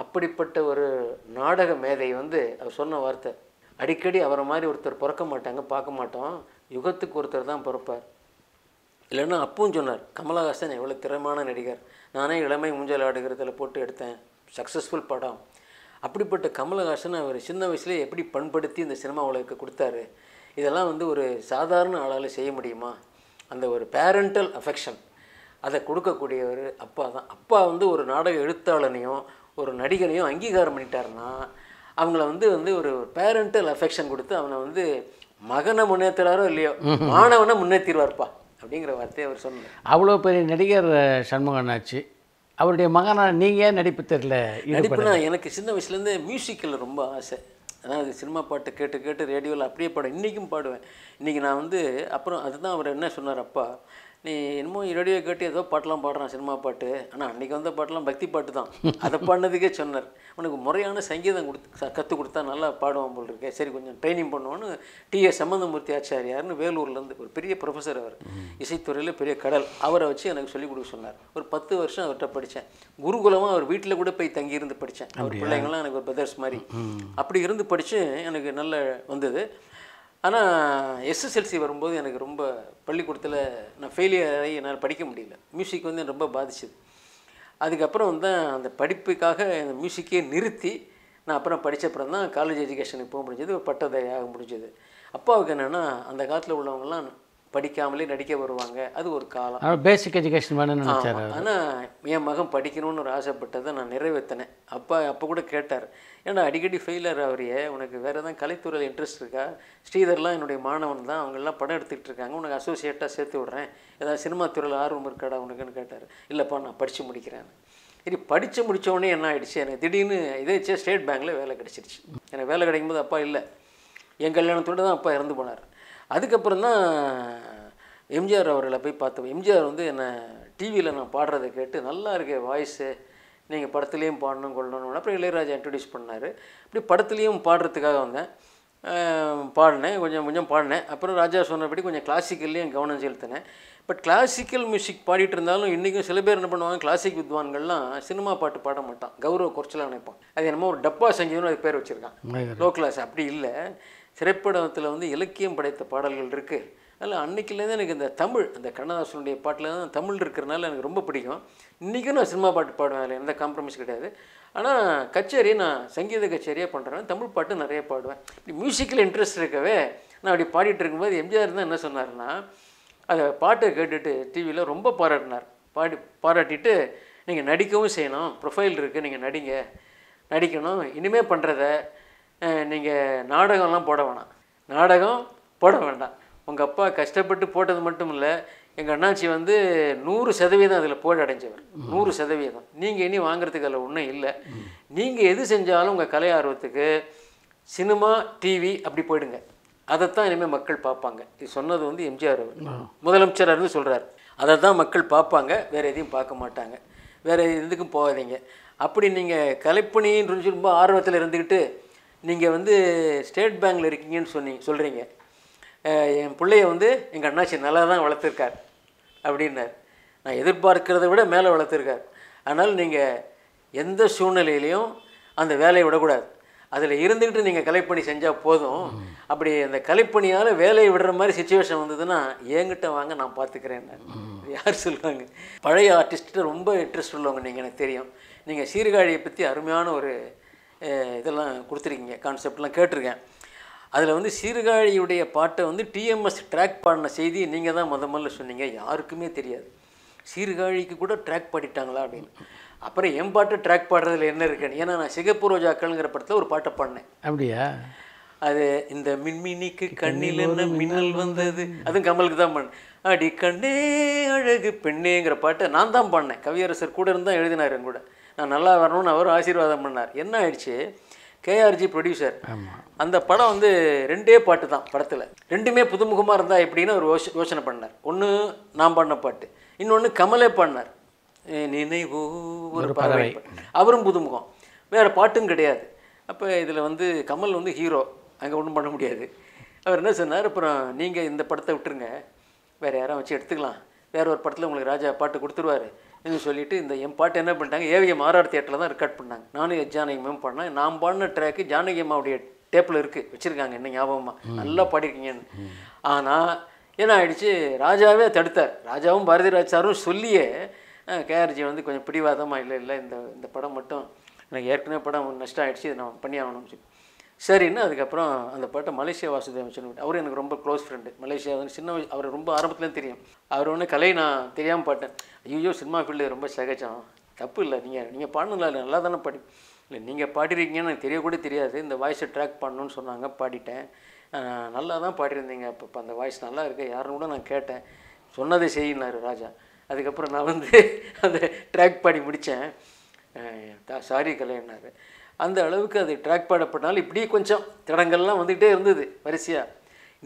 Speaker 4: அப்படிப்பட்ட ஒரு நாடக மேதை வந்து அவர் சொன்ன வார்த்தை அடிக்கடி அவரை மாதிரி ஒருத்தர் பிறக்க மாட்டாங்க பார்க்க மாட்டோம் யுகத்துக்கு ஒருத்தர் தான் பிறப்பார் இல்லைன்னா அப்பவும் சொன்னார் கமலஹாசன் எவ்வளோ திறமான நடிகர் நானே இளமை ஊஞ்சல் ஆடுகிறதில் போட்டு எடுத்தேன் சக்ஸஸ்ஃபுல் படம் அப்படிப்பட்ட கமலஹாசன் அவர் சின்ன வயசுலேயே எப்படி பண்படுத்தி இந்த சினிமா அவளுக்கு கொடுத்தாரு இதெல்லாம் வந்து ஒரு சாதாரண ஆளால் செய்ய முடியுமா அந்த ஒரு பேரண்டல் அஃபெக்ஷன் அதை கொடுக்கக்கூடியவர் அப்பா தான் அப்பா வந்து ஒரு நாடக எழுத்தாளனையும் ஒரு நடிகனையும் அங்கீகாரம் பண்ணிட்டாருன்னா அவங்கள வந்து வந்து ஒரு பேரண்டல் அஃபெக்ஷன் கொடுத்து அவனை வந்து மகனை முன்னேற்றுறாரோ இல்லையோ மாணவனை முன்னேற்றிடுவார்ப்பா அப்படிங்கிற வார்த்தையை அவர் சொன்னார்
Speaker 3: அவ்வளோ பெரிய நடிகர் சண்முகன் ஆச்சு அவருடைய மகனாக நீங்கள் நடிப்பு தெரியல நடிப்புனா
Speaker 4: எனக்கு சின்ன வயசுலேருந்தே மியூசிக்கில் ரொம்ப ஆசை அதாவது சினிமா பாட்டு கேட்டு கேட்டு ரேடியோவில் அப்படியே பாடுவேன் இன்றைக்கும் பாடுவேன் இன்றைக்கி நான் வந்து அப்புறம் அதுதான் அவர் என்ன சொன்னார் அப்பா நீ என்னமோ ரேடியோ கேட்டு ஏதோ பாட்டெலாம் பாடுறான் சினிமா பாட்டு ஆனால் அன்றைக்கி வந்த பாட்டெலாம் பக்தி பாட்டு தான் அதை பாடினதுக்கே சொன்னார் உனக்கு முறையான சங்கீதம் கொடுத்து கற்றுக் கொடுத்தா நல்லா பாடுவான் போல் இருக்கேன் சரி கொஞ்சம் ட்ரைனிங் பண்ணுவான்னு டிஎஸ் சம்பந்தமூர்த்தி ஆச்சாரியார்னு வேலூர்லேருந்து ஒரு பெரிய ப்ரொஃபஸர் அவர் இசைத்துறையில் பெரிய கடல் அவரை வச்சு எனக்கு சொல்லிக் கொடுக்க சொன்னார் ஒரு பத்து வருஷம் அவர்கிட்ட படித்தேன் குருகுலமாக அவர் வீட்டில் கூட போய் தங்கியிருந்து படித்தேன் அவர் பிள்ளைங்களாம் எனக்கு ஒரு பிரதர்ஸ் மாதிரி அப்படி இருந்து படித்து எனக்கு நல்ல வந்தது ஆனால் எஸ்எஸ்எல்சி வரும்போது எனக்கு ரொம்ப பள்ளிக்கூடத்தில் நான் ஃபெயிலியர் ஆகி என்னால் படிக்க முடியல மியூசிக் வந்து ரொம்ப பாதிச்சது அதுக்கப்புறம் வந்து அந்த படிப்புக்காக அந்த மியூசிக்கே நிறுத்தி நான் அப்புறம் படித்த அப்புறம் தான் காலேஜ் எஜுகேஷனுக்கு போக முடிஞ்சது ஒரு ஆக முடிஞ்சது அப்பாவுக்கு என்னென்னா அந்த காலத்தில் உள்ளவங்கலாம் படிக்காமலே நடிக்க வருவாங்க அது ஒரு காலம் பேசிக்
Speaker 3: எஜுகேஷன் வேணும்னு ஆனால்
Speaker 4: என் மகன் படிக்கணும்னு ஒரு ஆசைப்பட்டதை நான் நிறைவேற்றினேன் அப்பா அப்போ கூட கேட்டார் ஏன்னா அடிக்கடி ஃபெயிலர் அவரையே உனக்கு வேறு எதாவது கலைத்துறையில் இன்ட்ரெஸ்ட் இருக்கா ஸ்ரீதர்லாம் என்னுடைய மாணவன் தான் அவங்கெல்லாம் படம் எடுத்துகிட்டு இருக்காங்க உனக்கு அசோசியேட்டாக சேர்த்து விட்றேன் ஏதாவது சினிமா துறையில் ஆர்வம் இருக்காடா உனக்குன்னு கேட்டார் இல்லைப்பா நான் படித்து முடிக்கிறேன் சரி படித்து முடித்தோடனே என்ன ஆகிடுச்சு எனக்கு திடீர்னு இதே ஸ்டேட் பேங்கில் வேலை கிடச்சிருச்சு எனக்கு வேலை கிடைக்கும்போது அப்பா இல்லை என் கல்யாணத்தோடு தான் அப்பா இறந்து போனார் அதுக்கப்புறம் தான் எம்ஜிஆர் அவர்களை போய் பார்த்தோம் எம்ஜிஆர் வந்து என்னை டிவியில் நான் பாடுறதை கேட்டு நல்லா இருக்கு வாய்ஸு நீங்கள் படத்துலேயும் பாடணும் கொள்ளணும்னு அப்புறம் இளையராஜா இன்ட்ரடியூஸ் பண்ணார் இப்படி படத்துலேயும் பாடுறதுக்காக வந்தேன் பாடினேன் கொஞ்சம் கொஞ்சம் பாடினேன் அப்புறம் ராஜா சொன்னபடி கொஞ்சம் கிளாசிக்கல்லையும் கவனம் செலுத்தினேன் பட் கிளாசிக்கல் மியூசிக் பாடிட்டு இருந்தாலும் இன்றைக்கும் சில பேர் என்ன பண்ணுவாங்க கிளாசிக் வித்வான்கள்லாம் சினிமா பாட்டு பாட மாட்டான் கௌரவ குறைச்சலாக நினைப்பான் அது என்னமோ ஒரு டப்பா சங்கீதம்னு அது பேர் வச்சுருக்கான் லோ கிளாஸ் அப்படி இல்லை திரைப்படத்தில் வந்து இலக்கியம் படைத்த பாடல்கள் இருக்குது அதனால் அன்னைக்குலேருந்து எனக்கு இந்த தமிழ் அந்த கண்ணதாசனுடைய பாட்டில் தான் தமிழ் இருக்கிறனால எனக்கு ரொம்ப பிடிக்கும் இன்றைக்கும் நான் சினிமா பாட்டு பாடுவேன் அதில் எந்த காம்ப்ரமைஸ் கிடையாது ஆனால் கச்சேரி நான் சங்கீத கச்சேரியாக பண்ணுறேன் தமிழ் பாட்டு நிறைய பாடுவேன் இப்படி மியூசிக்கில் இன்ட்ரெஸ்ட் இருக்கவே நான் அப்படி பாடிட்டு இருக்கும்போது எம்ஜிஆர் தான் என்ன சொன்னார்னா அதை பாட்டை கேட்டுட்டு டிவியில் ரொம்ப பாராட்டினார் பாடி பாராட்டிட்டு நீங்கள் நடிக்கவும் செய்யணும் ப்ரொஃபைல் இருக்குது நீங்கள் நடிங்க நடிக்கணும் இனிமேல் பண்ணுறத நீங்கள் நாடகம்லாம் போட வேணாம் நாடகம் போட வேண்டாம் உங்கள் அப்பா கஷ்டப்பட்டு போட்டது மட்டும் இல்லை எங்கள் அண்ணாச்சி வந்து நூறு சதவீதம் அதில் போய் அடைஞ்சவர் நூறு சதவீதம் நீங்கள் இனி வாங்குறதுக்கு அதில் ஒன்றும் இல்லை நீங்கள் எது செஞ்சாலும் உங்கள் கலை ஆர்வத்துக்கு சினிமா டிவி அப்படி போயிடுங்க அதைத்தான் இனிமேல் மக்கள் பார்ப்பாங்க இது சொன்னது வந்து எம்ஜிஆர் முதலமைச்சர் இருந்து சொல்கிறார் அதை தான் மக்கள் பார்ப்பாங்க வேறு எதையும் பார்க்க மாட்டாங்க வேறு எதுக்கும் போகாதீங்க அப்படி நீங்கள் கலைப்பணின்னு ரொம்ப ஆர்வத்தில் இருந்துக்கிட்டு நீங்கள் வந்து ஸ்டேட் பேங்கில் இருக்கீங்கன்னு சொன்னி சொல்கிறீங்க என் பிள்ளைய வந்து எங்கள் அண்ணாச்சி நல்லா தான் வளர்த்துருக்கார் அப்படின்னார் நான் எதிர்பார்க்கிறத விட மேலே வளர்த்துருக்கார் அதனால் நீங்கள் எந்த சூழ்நிலையிலையும் அந்த வேலையை விடக்கூடாது அதில் இருந்துக்கிட்டு நீங்கள் கலைப்பணி செஞ்சால் போதும் அப்படி அந்த கலைப்பணியால் வேலையை விடுற மாதிரி சுச்சுவேஷன் வந்ததுன்னா என்கிட்ட வாங்க நான் பார்த்துக்கிறேன் யார் சொல்லுவாங்க பழைய ஆர்டிஸ்ட்டு ரொம்ப இன்ட்ரெஸ்ட் உள்ளவங்க நீங்கள் எனக்கு தெரியும் நீங்கள் சீர்காழியை பற்றி அருமையான ஒரு இதெல்லாம் கொடுத்துருக்கீங்க கான்செப்ட்லாம் கேட்டிருக்கேன் அதில் வந்து சீர்காழியுடைய பாட்டை வந்து டிஎம்எஸ் ட்ராக் பாடின செய்தி நீங்கள் தான் முத முதல்ல சொன்னீங்க யாருக்குமே தெரியாது சீர்காழிக்கு கூட ட்ராக் பாடிட்டாங்களா அப்படின்னு அப்புறம் என் பாட்டை ட்ராக் பாடுறதுல என்ன இருக்குன்னு ஏன்னா நான் சிகப்பு ரோஜாக்கள்ங்கிற படத்தில் ஒரு பாட்டை பாடினேன் அப்படியா அது இந்த மின்மினிக்கு கண்ணில் என்ன மின்னல் வந்தது அதுவும் கமலுக்கு தான் பண்ணேன் அடி கண்ணே அழகு பெண்ணேங்கிற பாட்டை நான் தான் பாடினேன் கவியரசர் கூட இருந்தால் எழுதினார் என் கூட நான் நல்லா வரணும்னு அவர் ஆசீர்வாதம் பண்ணார் என்ன ஆயிடுச்சு கேஆர்ஜி ப்ரொடியூசர் அந்த படம் வந்து ரெண்டே பாட்டு தான் படத்தில் ரெண்டுமே புதுமுகமாக இருந்தால் எப்படின்னு ஒரு யோசனை பண்ணார் ஒன்று நான் பாடின பாட்டு இன்னொன்று கமலே பண்ணார் நினைவு ஒரு பறவை அவரும் புதுமுகம் வேறு பாட்டும் கிடையாது அப்போ இதில் வந்து கமல் வந்து ஹீரோ அங்கே ஒன்றும் பண்ண முடியாது அவர் என்ன சொன்னார் அப்புறம் நீங்கள் இந்த படத்தை விட்டுருங்க வேறு யாரும் வச்சு எடுத்துக்கலாம் வேறு ஒரு படத்தில் உங்களுக்கு ராஜா பாட்டு கொடுத்துருவார் என்று சொல்லிட்டு இந்த என் பாட்டு என்ன பண்ணிட்டாங்க ஏவிஎம் ஆர்ஆர் தேட்டரில் தான் ரெக்கார்ட் பண்ணாங்க நானும் ஜானகி மேம் பண்ணேன் நான் பாடின ட்ராக்கு ஜானகி அம்மாவுடைய டேப்பில் இருக்குது வச்சுருக்காங்க என்ன ஞாபகமாக நல்லா பாடிருக்கீங்கன்னு ஆனால் என்ன ஆகிடுச்சு ராஜாவே தடுத்தார் ராஜாவும் பாரதி ராஜாரும் சொல்லியே கேஆர்ஜி வந்து கொஞ்சம் பிடிவாதமாக இல்லை இல்லை இந்த இந்த படம் மட்டும் எனக்கு ஏற்கனவே படம் நஷ்டம் ஆகிடுச்சு இதை நான் பண்ணி ஆகணும்னு சொல்லி சரின்னு அதுக்கப்புறம் அந்த பாட்டை மலேசியா வாசுதேவன் சொல்லி அவரும் எனக்கு ரொம்ப க்ளோஸ் ஃப்ரெண்டு மலேசியா வந்து சின்ன வயசு அவர் ரொம்ப ஆரம்பத்துலேயும் தெரியும் அவர் ஒன்று கலை நான் தெரியாமல் பாட்டேன் ஐயோ சினிமா ஃபீல்டு ரொம்ப சகஜம் தப்பு இல்லை நீங்கள் நீங்கள் பாடணும்ல இல்லை நல்லா தானே பாடி இல்லை நீங்கள் பாடிருக்கீங்கன்னு எனக்கு தெரியக்கூட தெரியாது இந்த வாய்ஸை ட்ராக் பண்ணணும்னு சொன்னாங்க பாடிட்டேன் நல்லா தான் பாடிருந்தீங்க அப்போ இப்போ அந்த வாய்ஸ் நல்லா இருக்குது யாருன்னு கூட நான் கேட்டேன் சொன்னதை செய்யினார் ராஜா அதுக்கப்புறம் நான் வந்து (laughs) அந்த ட்ராக் பாடி முடித்தேன் சாரி கலைன்னார் அந்த அளவுக்கு அது ட்ராக் பாடப்பட்டனால இப்படியே கொஞ்சம் தடங்கள்லாம் வந்துக்கிட்டே இருந்தது வரிசையாக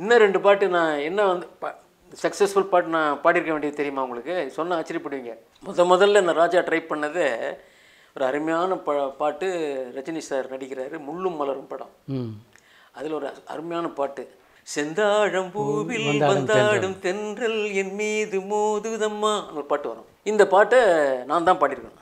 Speaker 4: இன்னும் ரெண்டு பாட்டு நான் என்ன வந்து சக்ஸஸ்ஃபுல் பாட்டு நான் பாடியிருக்க வேண்டியது தெரியுமா உங்களுக்கு சொன்னால் ஆச்சரியப்படுவீங்க முத முதல்ல நான் ராஜா ட்ரை பண்ணது ஒரு அருமையான ப பாட்டு ரஜினி சார் நடிக்கிறாரு முள்ளும் மலரும் படம் அதில் ஒரு அருமையான பாட்டு செந்தாழம் பூவில் வந்தாடும் தென்றல் என் மீது மோதுதம்மா ஒரு பாட்டு வரும் இந்த பாட்டை நான் தான் பாடியிருக்கேன்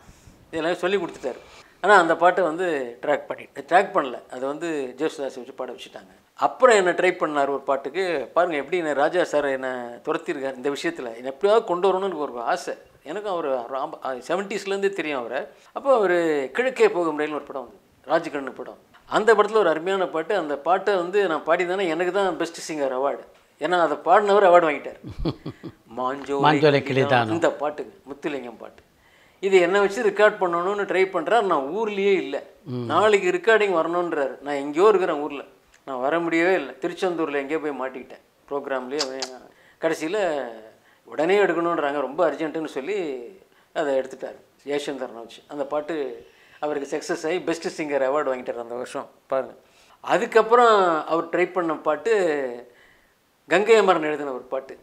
Speaker 4: இதெல்லாம் சொல்லி கொடுத்துட்டாரு ஆனால் அந்த பாட்டை வந்து ட்ராக் பண்ணிட்டு ட்ராக் பண்ணல அது வந்து ஜோசுதாஸ் வச்சு பாட வச்சுட்டாங்க அப்புறம் என்னை ட்ரை பண்ணார் ஒரு பாட்டுக்கு பாருங்கள் எப்படி என்ன ராஜா சார் என்னை துரத்திருக்கார் இந்த விஷயத்தில் என்னை எப்படியாவது கொண்டு வரணும்னு ஒரு ஆசை எனக்கும் அவர் ராம் செவன்ட்டீஸ்லேருந்தே தெரியும் அவரை அப்போ அவர் கிழக்கே போகும் ரயில்னு ஒரு படம் வந்து ராஜகண்ணு படம் அந்த படத்தில் ஒரு அருமையான பாட்டு அந்த பாட்டை வந்து நான் பாடிதானே எனக்கு தான் பெஸ்ட் சிங்கர் அவார்டு ஏன்னா அதை பாடினவர் அவார்டு வாங்கிட்டார் மாஞ்சோ (laughs) மாஞ்சோலை கிளிதான் இந்த பாட்டுக்கு முத்துலிங்கம் பாட்டு இது என்னை வச்சு ரெக்கார்ட் பண்ணணும்னு ட்ரை பண்ணுறாரு நான் ஊர்லேயே இல்லை நாளைக்கு ரெக்கார்டிங் வரணுன்றாரு நான் எங்கேயோ இருக்கிறேன் ஊரில் நான் வர முடியவே இல்லை திருச்செந்தூரில் எங்கேயோ போய் மாட்டிக்கிட்டேன் ப்ரோக்ராம்லேயே கடைசியில் உடனே எடுக்கணுன்றாங்க ரொம்ப அர்ஜென்ட்டுன்னு சொல்லி அதை எடுத்துட்டார் யேஷந்தரனை வச்சு அந்த பாட்டு அவருக்கு சக்ஸஸ் ஆகி பெஸ்ட்டு சிங்கர் அவார்டு வாங்கிட்டார் அந்த வருஷம் பாருங்கள் அதுக்கப்புறம் அவர் ட்ரை பண்ண பாட்டு கங்கை அமரன் எழுதின ஒரு பாட்டு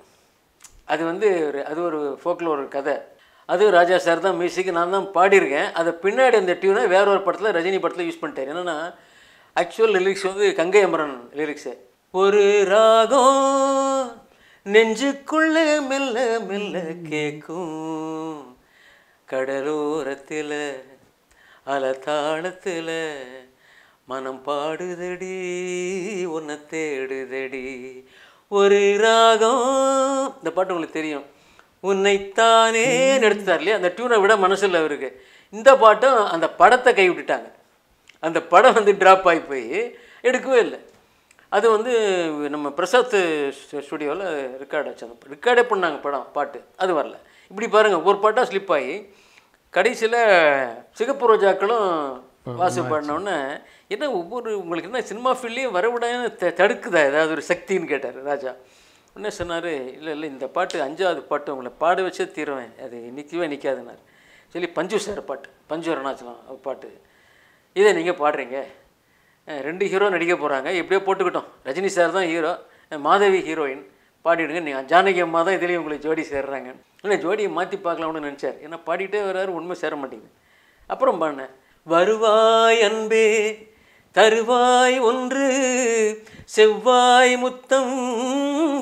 Speaker 4: அது வந்து ஒரு அது ஒரு ஃபோக்கில் ஒரு கதை அது ராஜா சார் தான் மியூசிக் நான் தான் பாடியிருக்கேன் அதை பின்னாடி அந்த டியூனை வேற ஒரு படத்தில் ரஜினி படத்தில் யூஸ் பண்ணிட்டேன் என்னென்னா ஆக்சுவல் லிரிக்ஸ் வந்து கங்கை அமரன் லிரிக்ஸு ஒரு
Speaker 1: ராகம் நெஞ்சுக்குள்ள மெல்ல மெல்ல கேட்கும் கடலோரத்தில் அலத்தாளத்தில் மனம் பாடுதடி உன்னை தேடுதடி
Speaker 4: ஒரு ராகம் இந்த பாட்டு உங்களுக்கு தெரியும் உன்னைத்தானே எடுத்துட்டார் இல்லையா அந்த டியூனை விட மனசில் அவருக்கு இந்த பாட்டும் அந்த படத்தை கைவிட்டுட்டாங்க அந்த படம் வந்து ட்ராப் ஆகி போய் எடுக்கவே இல்லை அது வந்து நம்ம பிரசாத் ஸ்டுடியோவில் ரெக்கார்ட் ஆச்சு அந்த ரெக்கார்டே பண்ணாங்க படம் பாட்டு அது வரல இப்படி பாருங்கள் ஒரு பாட்டாக ஸ்லிப் ஆகி கடைசியில் சிகப்பு ரோஜாக்களும் வாசு பாடினோடனே என்ன ஒவ்வொரு உங்களுக்கு என்ன சினிமா ஃபீல்ட்லேயும் வரவிடான்னு தடுக்குதா ஏதாவது ஒரு சக்தின்னு கேட்டார் ராஜா உடனே சொன்னார் இல்லை இல்லை இந்த பாட்டு அஞ்சாவது பாட்டு உங்களை பாட வச்சே தீருவேன் அது நிற்கவே நிற்காதுனார் சொல்லி பஞ்சு சார் பாட்டு பஞ்சு அருணாச்சலம் பாட்டு இதை நீங்கள் பாடுறீங்க ரெண்டு ஹீரோ நடிக்க போகிறாங்க எப்படியோ போட்டுக்கிட்டோம் ரஜினி சார் தான் ஹீரோ மாதவி ஹீரோயின் பாடிடுங்க நீங்கள் ஜானகி அம்மா தான் இதுலேயும் உங்களுக்கு ஜோடி சேர்றாங்க இல்லை ஜோடியை மாற்றி பார்க்கலாம்னு நினச்சார் ஏன்னா பாடிக்கிட்டே வர்றாரு உண்மை சேர மாட்டேங்குது அப்புறம் பாடினேன் வருவாய் அன்பே
Speaker 1: தருவாய் ஒன்று செவ்வாய் முத்தம்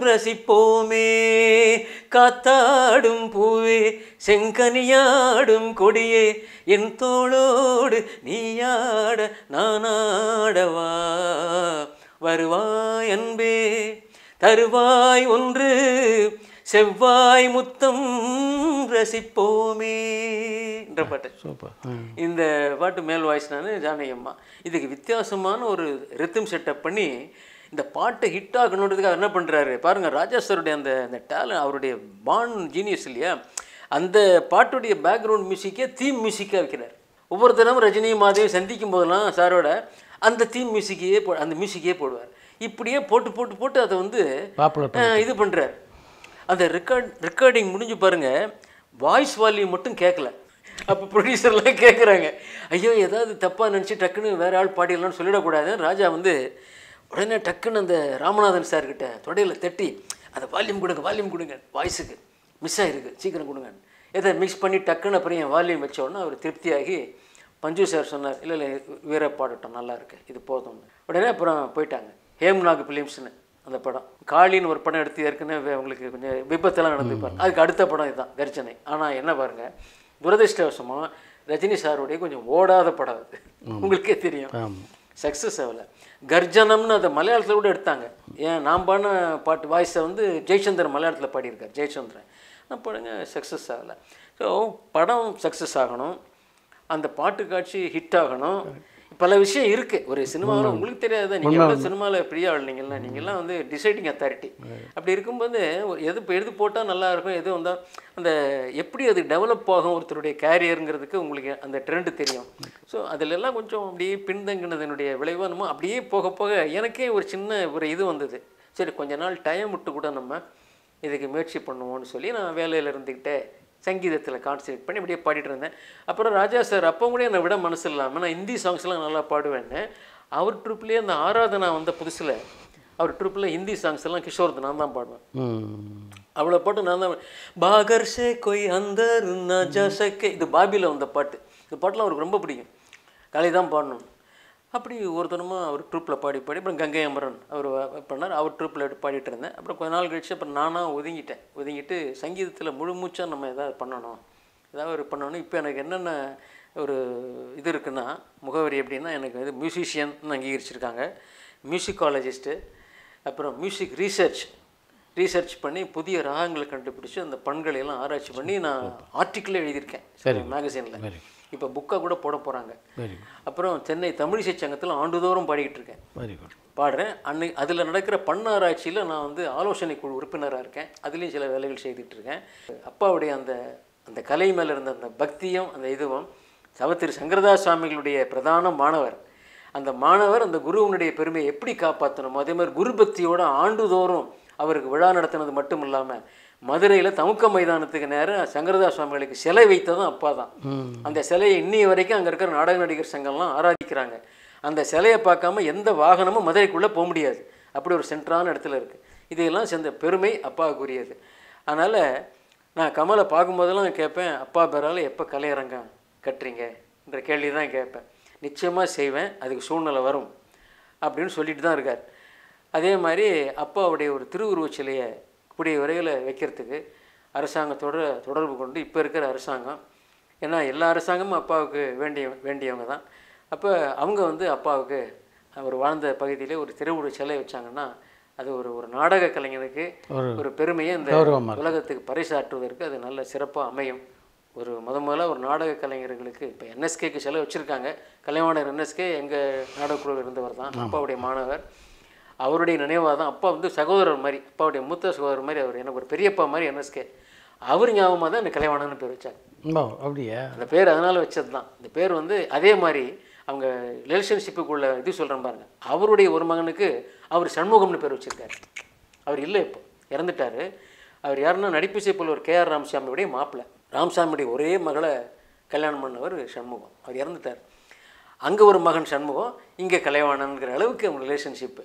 Speaker 1: ரசிப்போமே காத்தாடும் பூவே செங்கனியாடும் கொடியே என் தோளோடு நீயாட நானாடவா வருவாய் அன்பே தருவாய் ஒன்று செவ்வாய் முத்தம் ரசிப்போமே
Speaker 4: என்ற பாட்டு இந்த பாட்டு மேல் வாய்ஸ்னானு ஜானகி அம்மா இதுக்கு வித்தியாசமான ஒரு ரித்தம் செட்டப் பண்ணி இந்த பாட்டை ஹிட் அவர் என்ன பண்ணுறாரு பாருங்கள் ராஜா சாருடைய அந்த அந்த டேலண்ட் அவருடைய பான் ஜீனியஸ் இல்லையா அந்த பாட்டுடைய பேக்ரவுண்ட் மியூசிக்கே தீம் மியூசிக்காக வைக்கிறார் ஒவ்வொரு தினமும் ரஜினி மாதேவி சந்திக்கும் போதெல்லாம் சாரோட அந்த தீம் மியூசிக்கையே போ அந்த மியூசிக்கையே போடுவார் இப்படியே போட்டு போட்டு போட்டு அதை வந்து இது பண்ணுறார் அந்த ரெக்கார்ட் ரெக்கார்டிங் முடிஞ்சு பாருங்கள் வாய்ஸ் வால்யூம் மட்டும் கேட்கல அப்போ ப்ரொடியூசர்லாம் கேட்குறாங்க ஐயோ ஏதாவது தப்பாக நினச்சி டக்குன்னு வேறு ஆள் பாடிடலாம்னு சொல்லிடக்கூடாது ராஜா வந்து உடனே டக்குன்னு அந்த ராமநாதன் சார்கிட்ட தொடையில் தட்டி அந்த வால்யூம் கொடுங்க வால்யூம் கொடுங்க வாய்ஸுக்கு மிஸ் ஆகிருக்கு சீக்கிரம் கொடுங்க எதை மிக்ஸ் பண்ணி டக்குன்னு அப்புறம் என் வால்யூம் வச்சோடனே அவர் திருப்தியாகி பஞ்சு சார் சொன்னார் இல்லை இல்லை வீர பாடட்டம் நல்லா இருக்குது இது போதும்னு உடனே அப்புறம் போயிட்டாங்க ஹேம்நாக் ஃபிலிம்ஸ்னு அந்த படம் காளின்னு ஒரு படம் எடுத்து ஏற்கனவே அவங்களுக்கு கொஞ்சம் விபத்தெல்லாம் நடந்து பாருங்க அதுக்கு அடுத்த படம் இதுதான் கர்ஜனை ஆனால் என்ன பாருங்கள் துரதிருஷ்டவசமாக ரஜினி சாருடைய கொஞ்சம் ஓடாத படம் அது உங்களுக்கே தெரியும் சக்ஸஸ் ஆகலை கர்ஜனம்னு அதை மலையாளத்தில் கூட எடுத்தாங்க ஏன் நாம் பண்ண பாட்டு வாய்ஸை வந்து ஜெய்சந்திரன் மலையாளத்தில் பாடியிருக்கார் ஜெய்சந்திரன் படங்க சக்ஸஸ் ஆகலை ஸோ படம் சக்ஸஸ் ஆகணும் அந்த பாட்டு காட்சி ஹிட் ஆகணும் பல விஷயம் இருக்குது ஒரு சினிமாவில் உங்களுக்கு தெரியாது நீங்கள் சினிமாவில் ஃப்ரீ ஆகலீங்களா நீங்கள்லாம் வந்து டிசைடிங் அத்தாரிட்டி அப்படி இருக்கும்போது எது இப்போ எது போட்டால் நல்லாயிருக்கும் எது வந்தால் அந்த எப்படி அது டெவலப் ஆகும் ஒருத்தருடைய கேரியருங்கிறதுக்கு உங்களுக்கு அந்த ட்ரெண்டு தெரியும் ஸோ அதிலெல்லாம் கொஞ்சம் அப்படியே பின்தங்கினதனுடைய விளைவாக நம்ம அப்படியே போக போக எனக்கே ஒரு சின்ன ஒரு இது வந்தது சரி கொஞ்ச நாள் டைம் விட்டு கூட நம்ம இதுக்கு முயற்சி பண்ணுவோம்னு சொல்லி நான் வேலையில் இருந்துக்கிட்டே சங்கீதத்தில் கான்சன்ட்ரேட் பண்ணி இப்படியே பாடிட்டு இருந்தேன் அப்புறம் ராஜா சார் அப்போ கூட என்னை விட மனசு இல்லாமல் நான் ஹிந்தி சாங்ஸ்லாம் நல்லா பாடுவேன்னு அவர் ட்ரூப்லேயே அந்த ஆராதனா வந்த புதுசில் அவர் ட்ரூப்பில் ஹிந்தி சாங்ஸ் எல்லாம் கிஷோர் நான் தான் பாடுவேன் அவ்வளோ பாட்டு நான் தான் பாகர் கொய் அந்தர் இது பாபியில் வந்த பாட்டு இந்த பாட்டெலாம் அவருக்கு ரொம்ப பிடிக்கும் கலை தான் பாடணும் அப்படி ஒருத்தனமும் அவர் ட்ரூப்பில் பாடி பாடி அப்புறம் கங்கை அமரன் அவர் பண்ணார் அவர் ட்ரூப்பில் பாடிட்டு இருந்தேன் அப்புறம் கொஞ்ச நாள் கழிச்சு அப்புறம் நானாக ஒதுங்கிட்டேன் ஒதுங்கிட்டு சங்கீதத்தில் முழு மூச்சாக நம்ம எதாவது பண்ணணும் ஏதாவது ஒரு பண்ணணும் இப்போ எனக்கு என்னென்ன ஒரு இது இருக்குன்னா முகவரி எப்படின்னா எனக்கு வந்து மியூசிஷியன் அங்கீகரிச்சிருக்காங்க மியூசிக்காலஜிஸ்ட்டு அப்புறம் மியூசிக் ரீசர்ச் ரீசர்ச் பண்ணி புதிய ராகங்களை கண்டுபிடிச்சி அந்த பண்களை எல்லாம் ஆராய்ச்சி பண்ணி நான் ஆர்டிக்கிளே எழுதியிருக்கேன் சரி மேகசீனில் இப்போ புக்காக கூட போட போகிறாங்க அப்புறம் சென்னை தமிழிசை சங்கத்தில் ஆண்டுதோறும் பாடிக்கிட்டு
Speaker 3: இருக்கேன்
Speaker 4: பாடுறேன் அன்னை அதில் நடக்கிற பண்ணாராய்ச்சியில் நான் வந்து ஆலோசனை குழு உறுப்பினராக இருக்கேன் அதுலேயும் சில வேலைகள் செய்துட்டு இருக்கேன் அப்பாவுடைய அந்த அந்த கலை மேலே இருந்த அந்த பக்தியும் அந்த இதுவும் சவத்திரு சங்கரதாஸ் சுவாமிகளுடைய பிரதான மாணவர் அந்த மாணவர் அந்த குருவனுடைய பெருமையை எப்படி காப்பாற்றணும் அதே மாதிரி குரு பக்தியோட ஆண்டுதோறும் அவருக்கு விழா நடத்தினது மட்டும் இல்லாமல் மதுரையில் தமுக்க மைதானத்துக்கு நேரம் சங்கரதா சுவாமிகளுக்கு சிலை வைத்ததும் அப்பா தான் அந்த சிலையை இன்னி வரைக்கும் அங்கே இருக்கிற நாடக நடிகர் சங்கம்லாம் ஆராதிக்கிறாங்க அந்த சிலையை பார்க்காம எந்த வாகனமும் மதுரைக்குள்ளே போக முடியாது அப்படி ஒரு சென்டரான இடத்துல இருக்குது இதையெல்லாம் சேர்ந்த பெருமை அப்பாவுக்குரியது அதனால் நான் கமலை பார்க்கும்போதெல்லாம் கேட்பேன் அப்பா பேரால் எப்போ கலையரங்கம் கட்டுறீங்க என்ற கேள்வி தான் கேட்பேன் நிச்சயமாக செய்வேன் அதுக்கு சூழ்நிலை வரும் அப்படின்னு சொல்லிட்டு தான் இருக்கார் அதே மாதிரி அப்பாவுடைய ஒரு திருவுருவச்சிலையை சிலையை கூடிய விரைவில் வைக்கிறதுக்கு அரசாங்கத்தோடு தொடர்பு கொண்டு இப்போ இருக்கிற அரசாங்கம் ஏன்னா எல்லா அரசாங்கமும் அப்பாவுக்கு வேண்டிய வேண்டியவங்க தான் அப்போ அவங்க வந்து அப்பாவுக்கு அவர் வாழ்ந்த பகுதியிலே ஒரு திருவுரு சிலை வச்சாங்கன்னா அது ஒரு ஒரு நாடக கலைஞனுக்கு ஒரு பெருமையை இந்த உலகத்துக்கு பரிசாற்றுவதற்கு அது நல்ல சிறப்பாக அமையும் ஒரு முத முதல்ல ஒரு நாடக கலைஞர்களுக்கு இப்போ என்எஸ்கேக்கு சிலை வச்சுருக்காங்க கலைவாணர் என்எஸ்கே எங்கள் நாடகக்குழுவில் இருந்தவர் தான் அப்பாவுடைய மாணவர் அவருடைய நினைவாக தான் அப்பா வந்து சகோதரர் மாதிரி அப்பாவுடைய மூத்த சகோதரர் மாதிரி அவர் எனக்கு ஒரு பெரியப்பா மாதிரி என்எஸ்கே அவர் ஞாபகமாக தான் எனக்கு கலைவாணன்னு பேர் வச்சாங்க அப்படியா அந்த பேர் அதனால் வச்சது தான் இந்த பேர் வந்து அதே மாதிரி அவங்க ரிலேஷன்ஷிப்புக்குள்ள இது சொல்கிறேன் பாருங்கள் அவருடைய ஒரு மகனுக்கு அவர் சண்முகம்னு பேர் வச்சுருக்காரு அவர் இல்லை இப்போ இறந்துட்டார் அவர் யாருன்னா நடிப்பிசை ஒரு கே ஆர் ராமசாமியுடைய மாப்பிள்ளை ராமசாமியுடைய ஒரே மகளை கல்யாணம் பண்ணவர் சண்முகம் அவர் இறந்துட்டார் அங்கே ஒரு மகன் சண்முகம் இங்கே கலைவாணனுங்கிற அளவுக்கு அவங்க ரிலேஷன்ஷிப்பு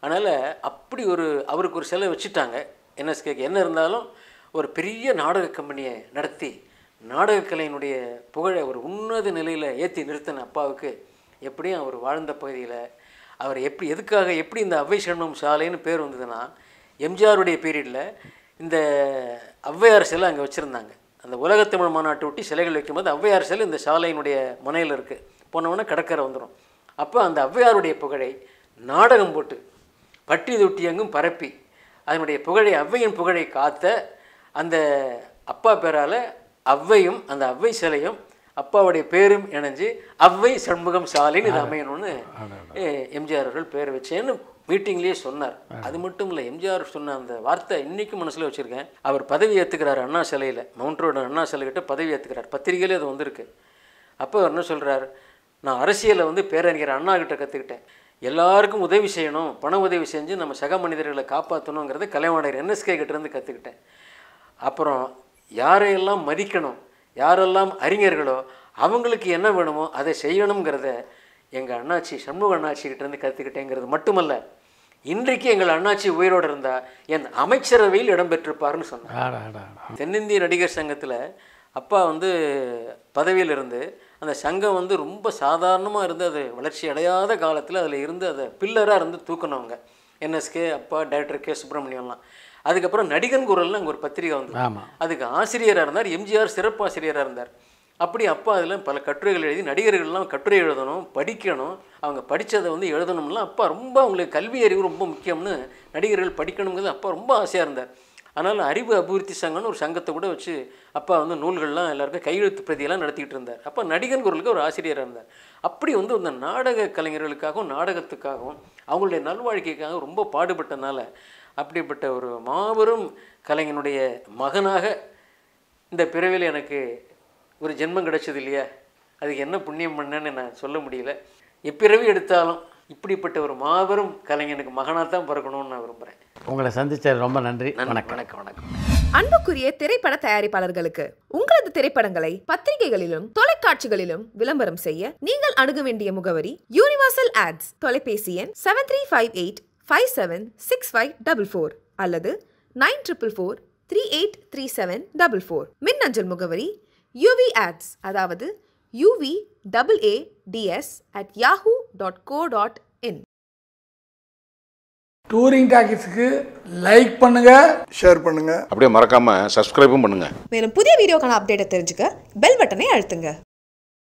Speaker 4: அதனால் அப்படி ஒரு அவருக்கு ஒரு செலவு வச்சுட்டாங்க என்எஸ்கேக்கு என்ன இருந்தாலும் ஒரு பெரிய நாடக கம்பெனியை நடத்தி நாடகக்கலையினுடைய புகழை ஒரு உன்னத நிலையில் ஏற்றி நிறுத்தின அப்பாவுக்கு எப்படியும் அவர் வாழ்ந்த பகுதியில் அவர் எப்படி எதுக்காக எப்படி இந்த அவ்வை சண்முகம் சாலைன்னு பேர் வந்ததுன்னா எம்ஜிஆருடைய பீரியடில் இந்த ஔவையார் சிலை அங்கே வச்சுருந்தாங்க அந்த உலகத்தமிழ் மாநாட்டை ஒட்டி சிலைகள் வைக்கும்போது ஔவையார் சிலை இந்த சாலையினுடைய முனையில் இருக்குது போனவுடனே கடற்கரை வந்துடும் அப்போ அந்த ஔவையாருடைய புகழை நாடகம் போட்டு பட்டி தொட்டி எங்கும் பரப்பி அதனுடைய புகழை அவ்வையின் புகழை காத்த அந்த அப்பா பேரால் அவ்வையும் அந்த அவ்வை சிலையும் அப்பாவுடைய பேரும் இணைஞ்சு அவ்வை சண்முகம் சாலைன்னு இது அமையணும்னு எம்ஜிஆர் அவர்கள் பேர் வச்சேன்னு மீட்டிங்லேயே சொன்னார் அது மட்டும் இல்லை எம்ஜிஆர் சொன்ன அந்த வார்த்தை இன்றைக்கும் மனசில் வச்சுருக்கேன் அவர் பதவி ஏற்றுக்கிறார் அண்ணா சிலையில் மவுண்ட் ரோடு அண்ணா கிட்ட பதவி ஏற்றுக்கிறார் பத்திரிகையிலே அது வந்திருக்கு அப்போ என்ன சொல்கிறார் நான் அரசியலில் வந்து பேரறிஞர் அண்ணா கிட்ட கற்றுக்கிட்டேன் எல்லாருக்கும் உதவி செய்யணும் பண உதவி செஞ்சு நம்ம சக மனிதர்களை காப்பாற்றணுங்கிறத கலைவாணர் என்எஸ்கே கிட்டேருந்து கற்றுக்கிட்டேன் அப்புறம் யாரையெல்லாம் மதிக்கணும் யாரெல்லாம் அறிஞர்களோ அவங்களுக்கு என்ன வேணுமோ அதை செய்யணுங்கிறத எங்கள் அண்ணாச்சி சண்முக அண்ணாச்சிக்கிட்டேருந்து கற்றுக்கிட்டேங்கிறது மட்டுமல்ல இன்றைக்கு எங்கள் அண்ணாச்சி உயிரோடு இருந்தால் என் அமைச்சரவையில் இடம்பெற்றிருப்பார்னு சொன்னார் தென்னிந்திய நடிகர் சங்கத்தில் அப்பா வந்து பதவியில் இருந்து அந்த சங்கம் வந்து ரொம்ப சாதாரணமாக இருந்து அது வளர்ச்சி அடையாத காலத்தில் அதில் இருந்து அதை பில்லராக இருந்து தூக்கினவங்க என்எஸ்கே அப்பா டைரக்டர் கே சுப்பிரமணியம்லாம் அதுக்கப்புறம் நடிகன் குரல்னு அங்கே ஒரு பத்திரிகை வந்து அதுக்கு ஆசிரியராக இருந்தார் எம்ஜிஆர் சிறப்பு ஆசிரியராக இருந்தார் அப்படி அப்பா அதில் பல கட்டுரைகள் எழுதி நடிகர்கள்லாம் கட்டுரை எழுதணும் படிக்கணும் அவங்க படித்ததை வந்து எழுதணும்லாம் அப்பா ரொம்ப அவங்களுக்கு கல்வி அறிவு ரொம்ப முக்கியம்னு நடிகர்கள் படிக்கணுங்கிறது அப்பா ரொம்ப ஆசையாக இருந்தார் அதனால் அறிவு அபிவிருத்தி சங்கம்னு ஒரு சங்கத்தை கூட வச்சு அப்பா வந்து நூல்கள்லாம் எல்லாருக்கும் கையெழுத்து பிரதியெல்லாம் நடத்திக்கிட்டு இருந்தார் அப்போ நடிகன் குரலுக்கு ஒரு ஆசிரியராக இருந்தார் அப்படி வந்து அந்த நாடக கலைஞர்களுக்காகவும் நாடகத்துக்காகவும் அவங்களுடைய நல்வாழ்க்கைக்காக ரொம்ப பாடுபட்டனால அப்படிப்பட்ட ஒரு மாபெரும் கலைஞனுடைய மகனாக இந்த பிறவியில் எனக்கு ஒரு ஜென்மம் கிடைச்சது இல்லையா அதுக்கு என்ன புண்ணியம் பண்ணேன்னு நான் சொல்ல முடியல எப்பிறவி எடுத்தாலும் இப்படிப்பட்ட ஒரு மாபெரும் கலைஞனுக்கு மகனாக தான் பிறக்கணும்னு நான் விரும்புகிறேன்
Speaker 3: உங்களை சந்திச்சது ரொம்ப நன்றி வணக்கம் வணக்கம் வணக்கம்
Speaker 2: அன்புக்குரிய திரைப்பட தயாரிப்பாளர்களுக்கு உங்களது திரைப்படங்களை பத்திரிகைகளிலும் தொலைக்காட்சிகளிலும் விளம்பரம் செய்ய நீங்கள் அணுக வேண்டிய முகவரி யூனிவர்சல் ஆட்ஸ் தொலைபேசி எண் seven three five eight five seven six five double four அல்லது nine triple four three eight three seven double four மின்னஞ்சல் முகவரி யூவி ஆட்ஸ் அதாவது uvaads at Yahoo dot co dot in
Speaker 1: touring டாக்கிஸ்க்கு like
Speaker 2: பண்ணுங்க
Speaker 4: share பண்ணுங்க அப்படியே மறக்காம சப்ஸ்கிரைபும் பண்ணுங்க
Speaker 2: மேலும் புதிய வீடியோக்கான அப்டேட்டை தெரிஞ்சுக்க பெல் பட்டனை அழுத்துங்க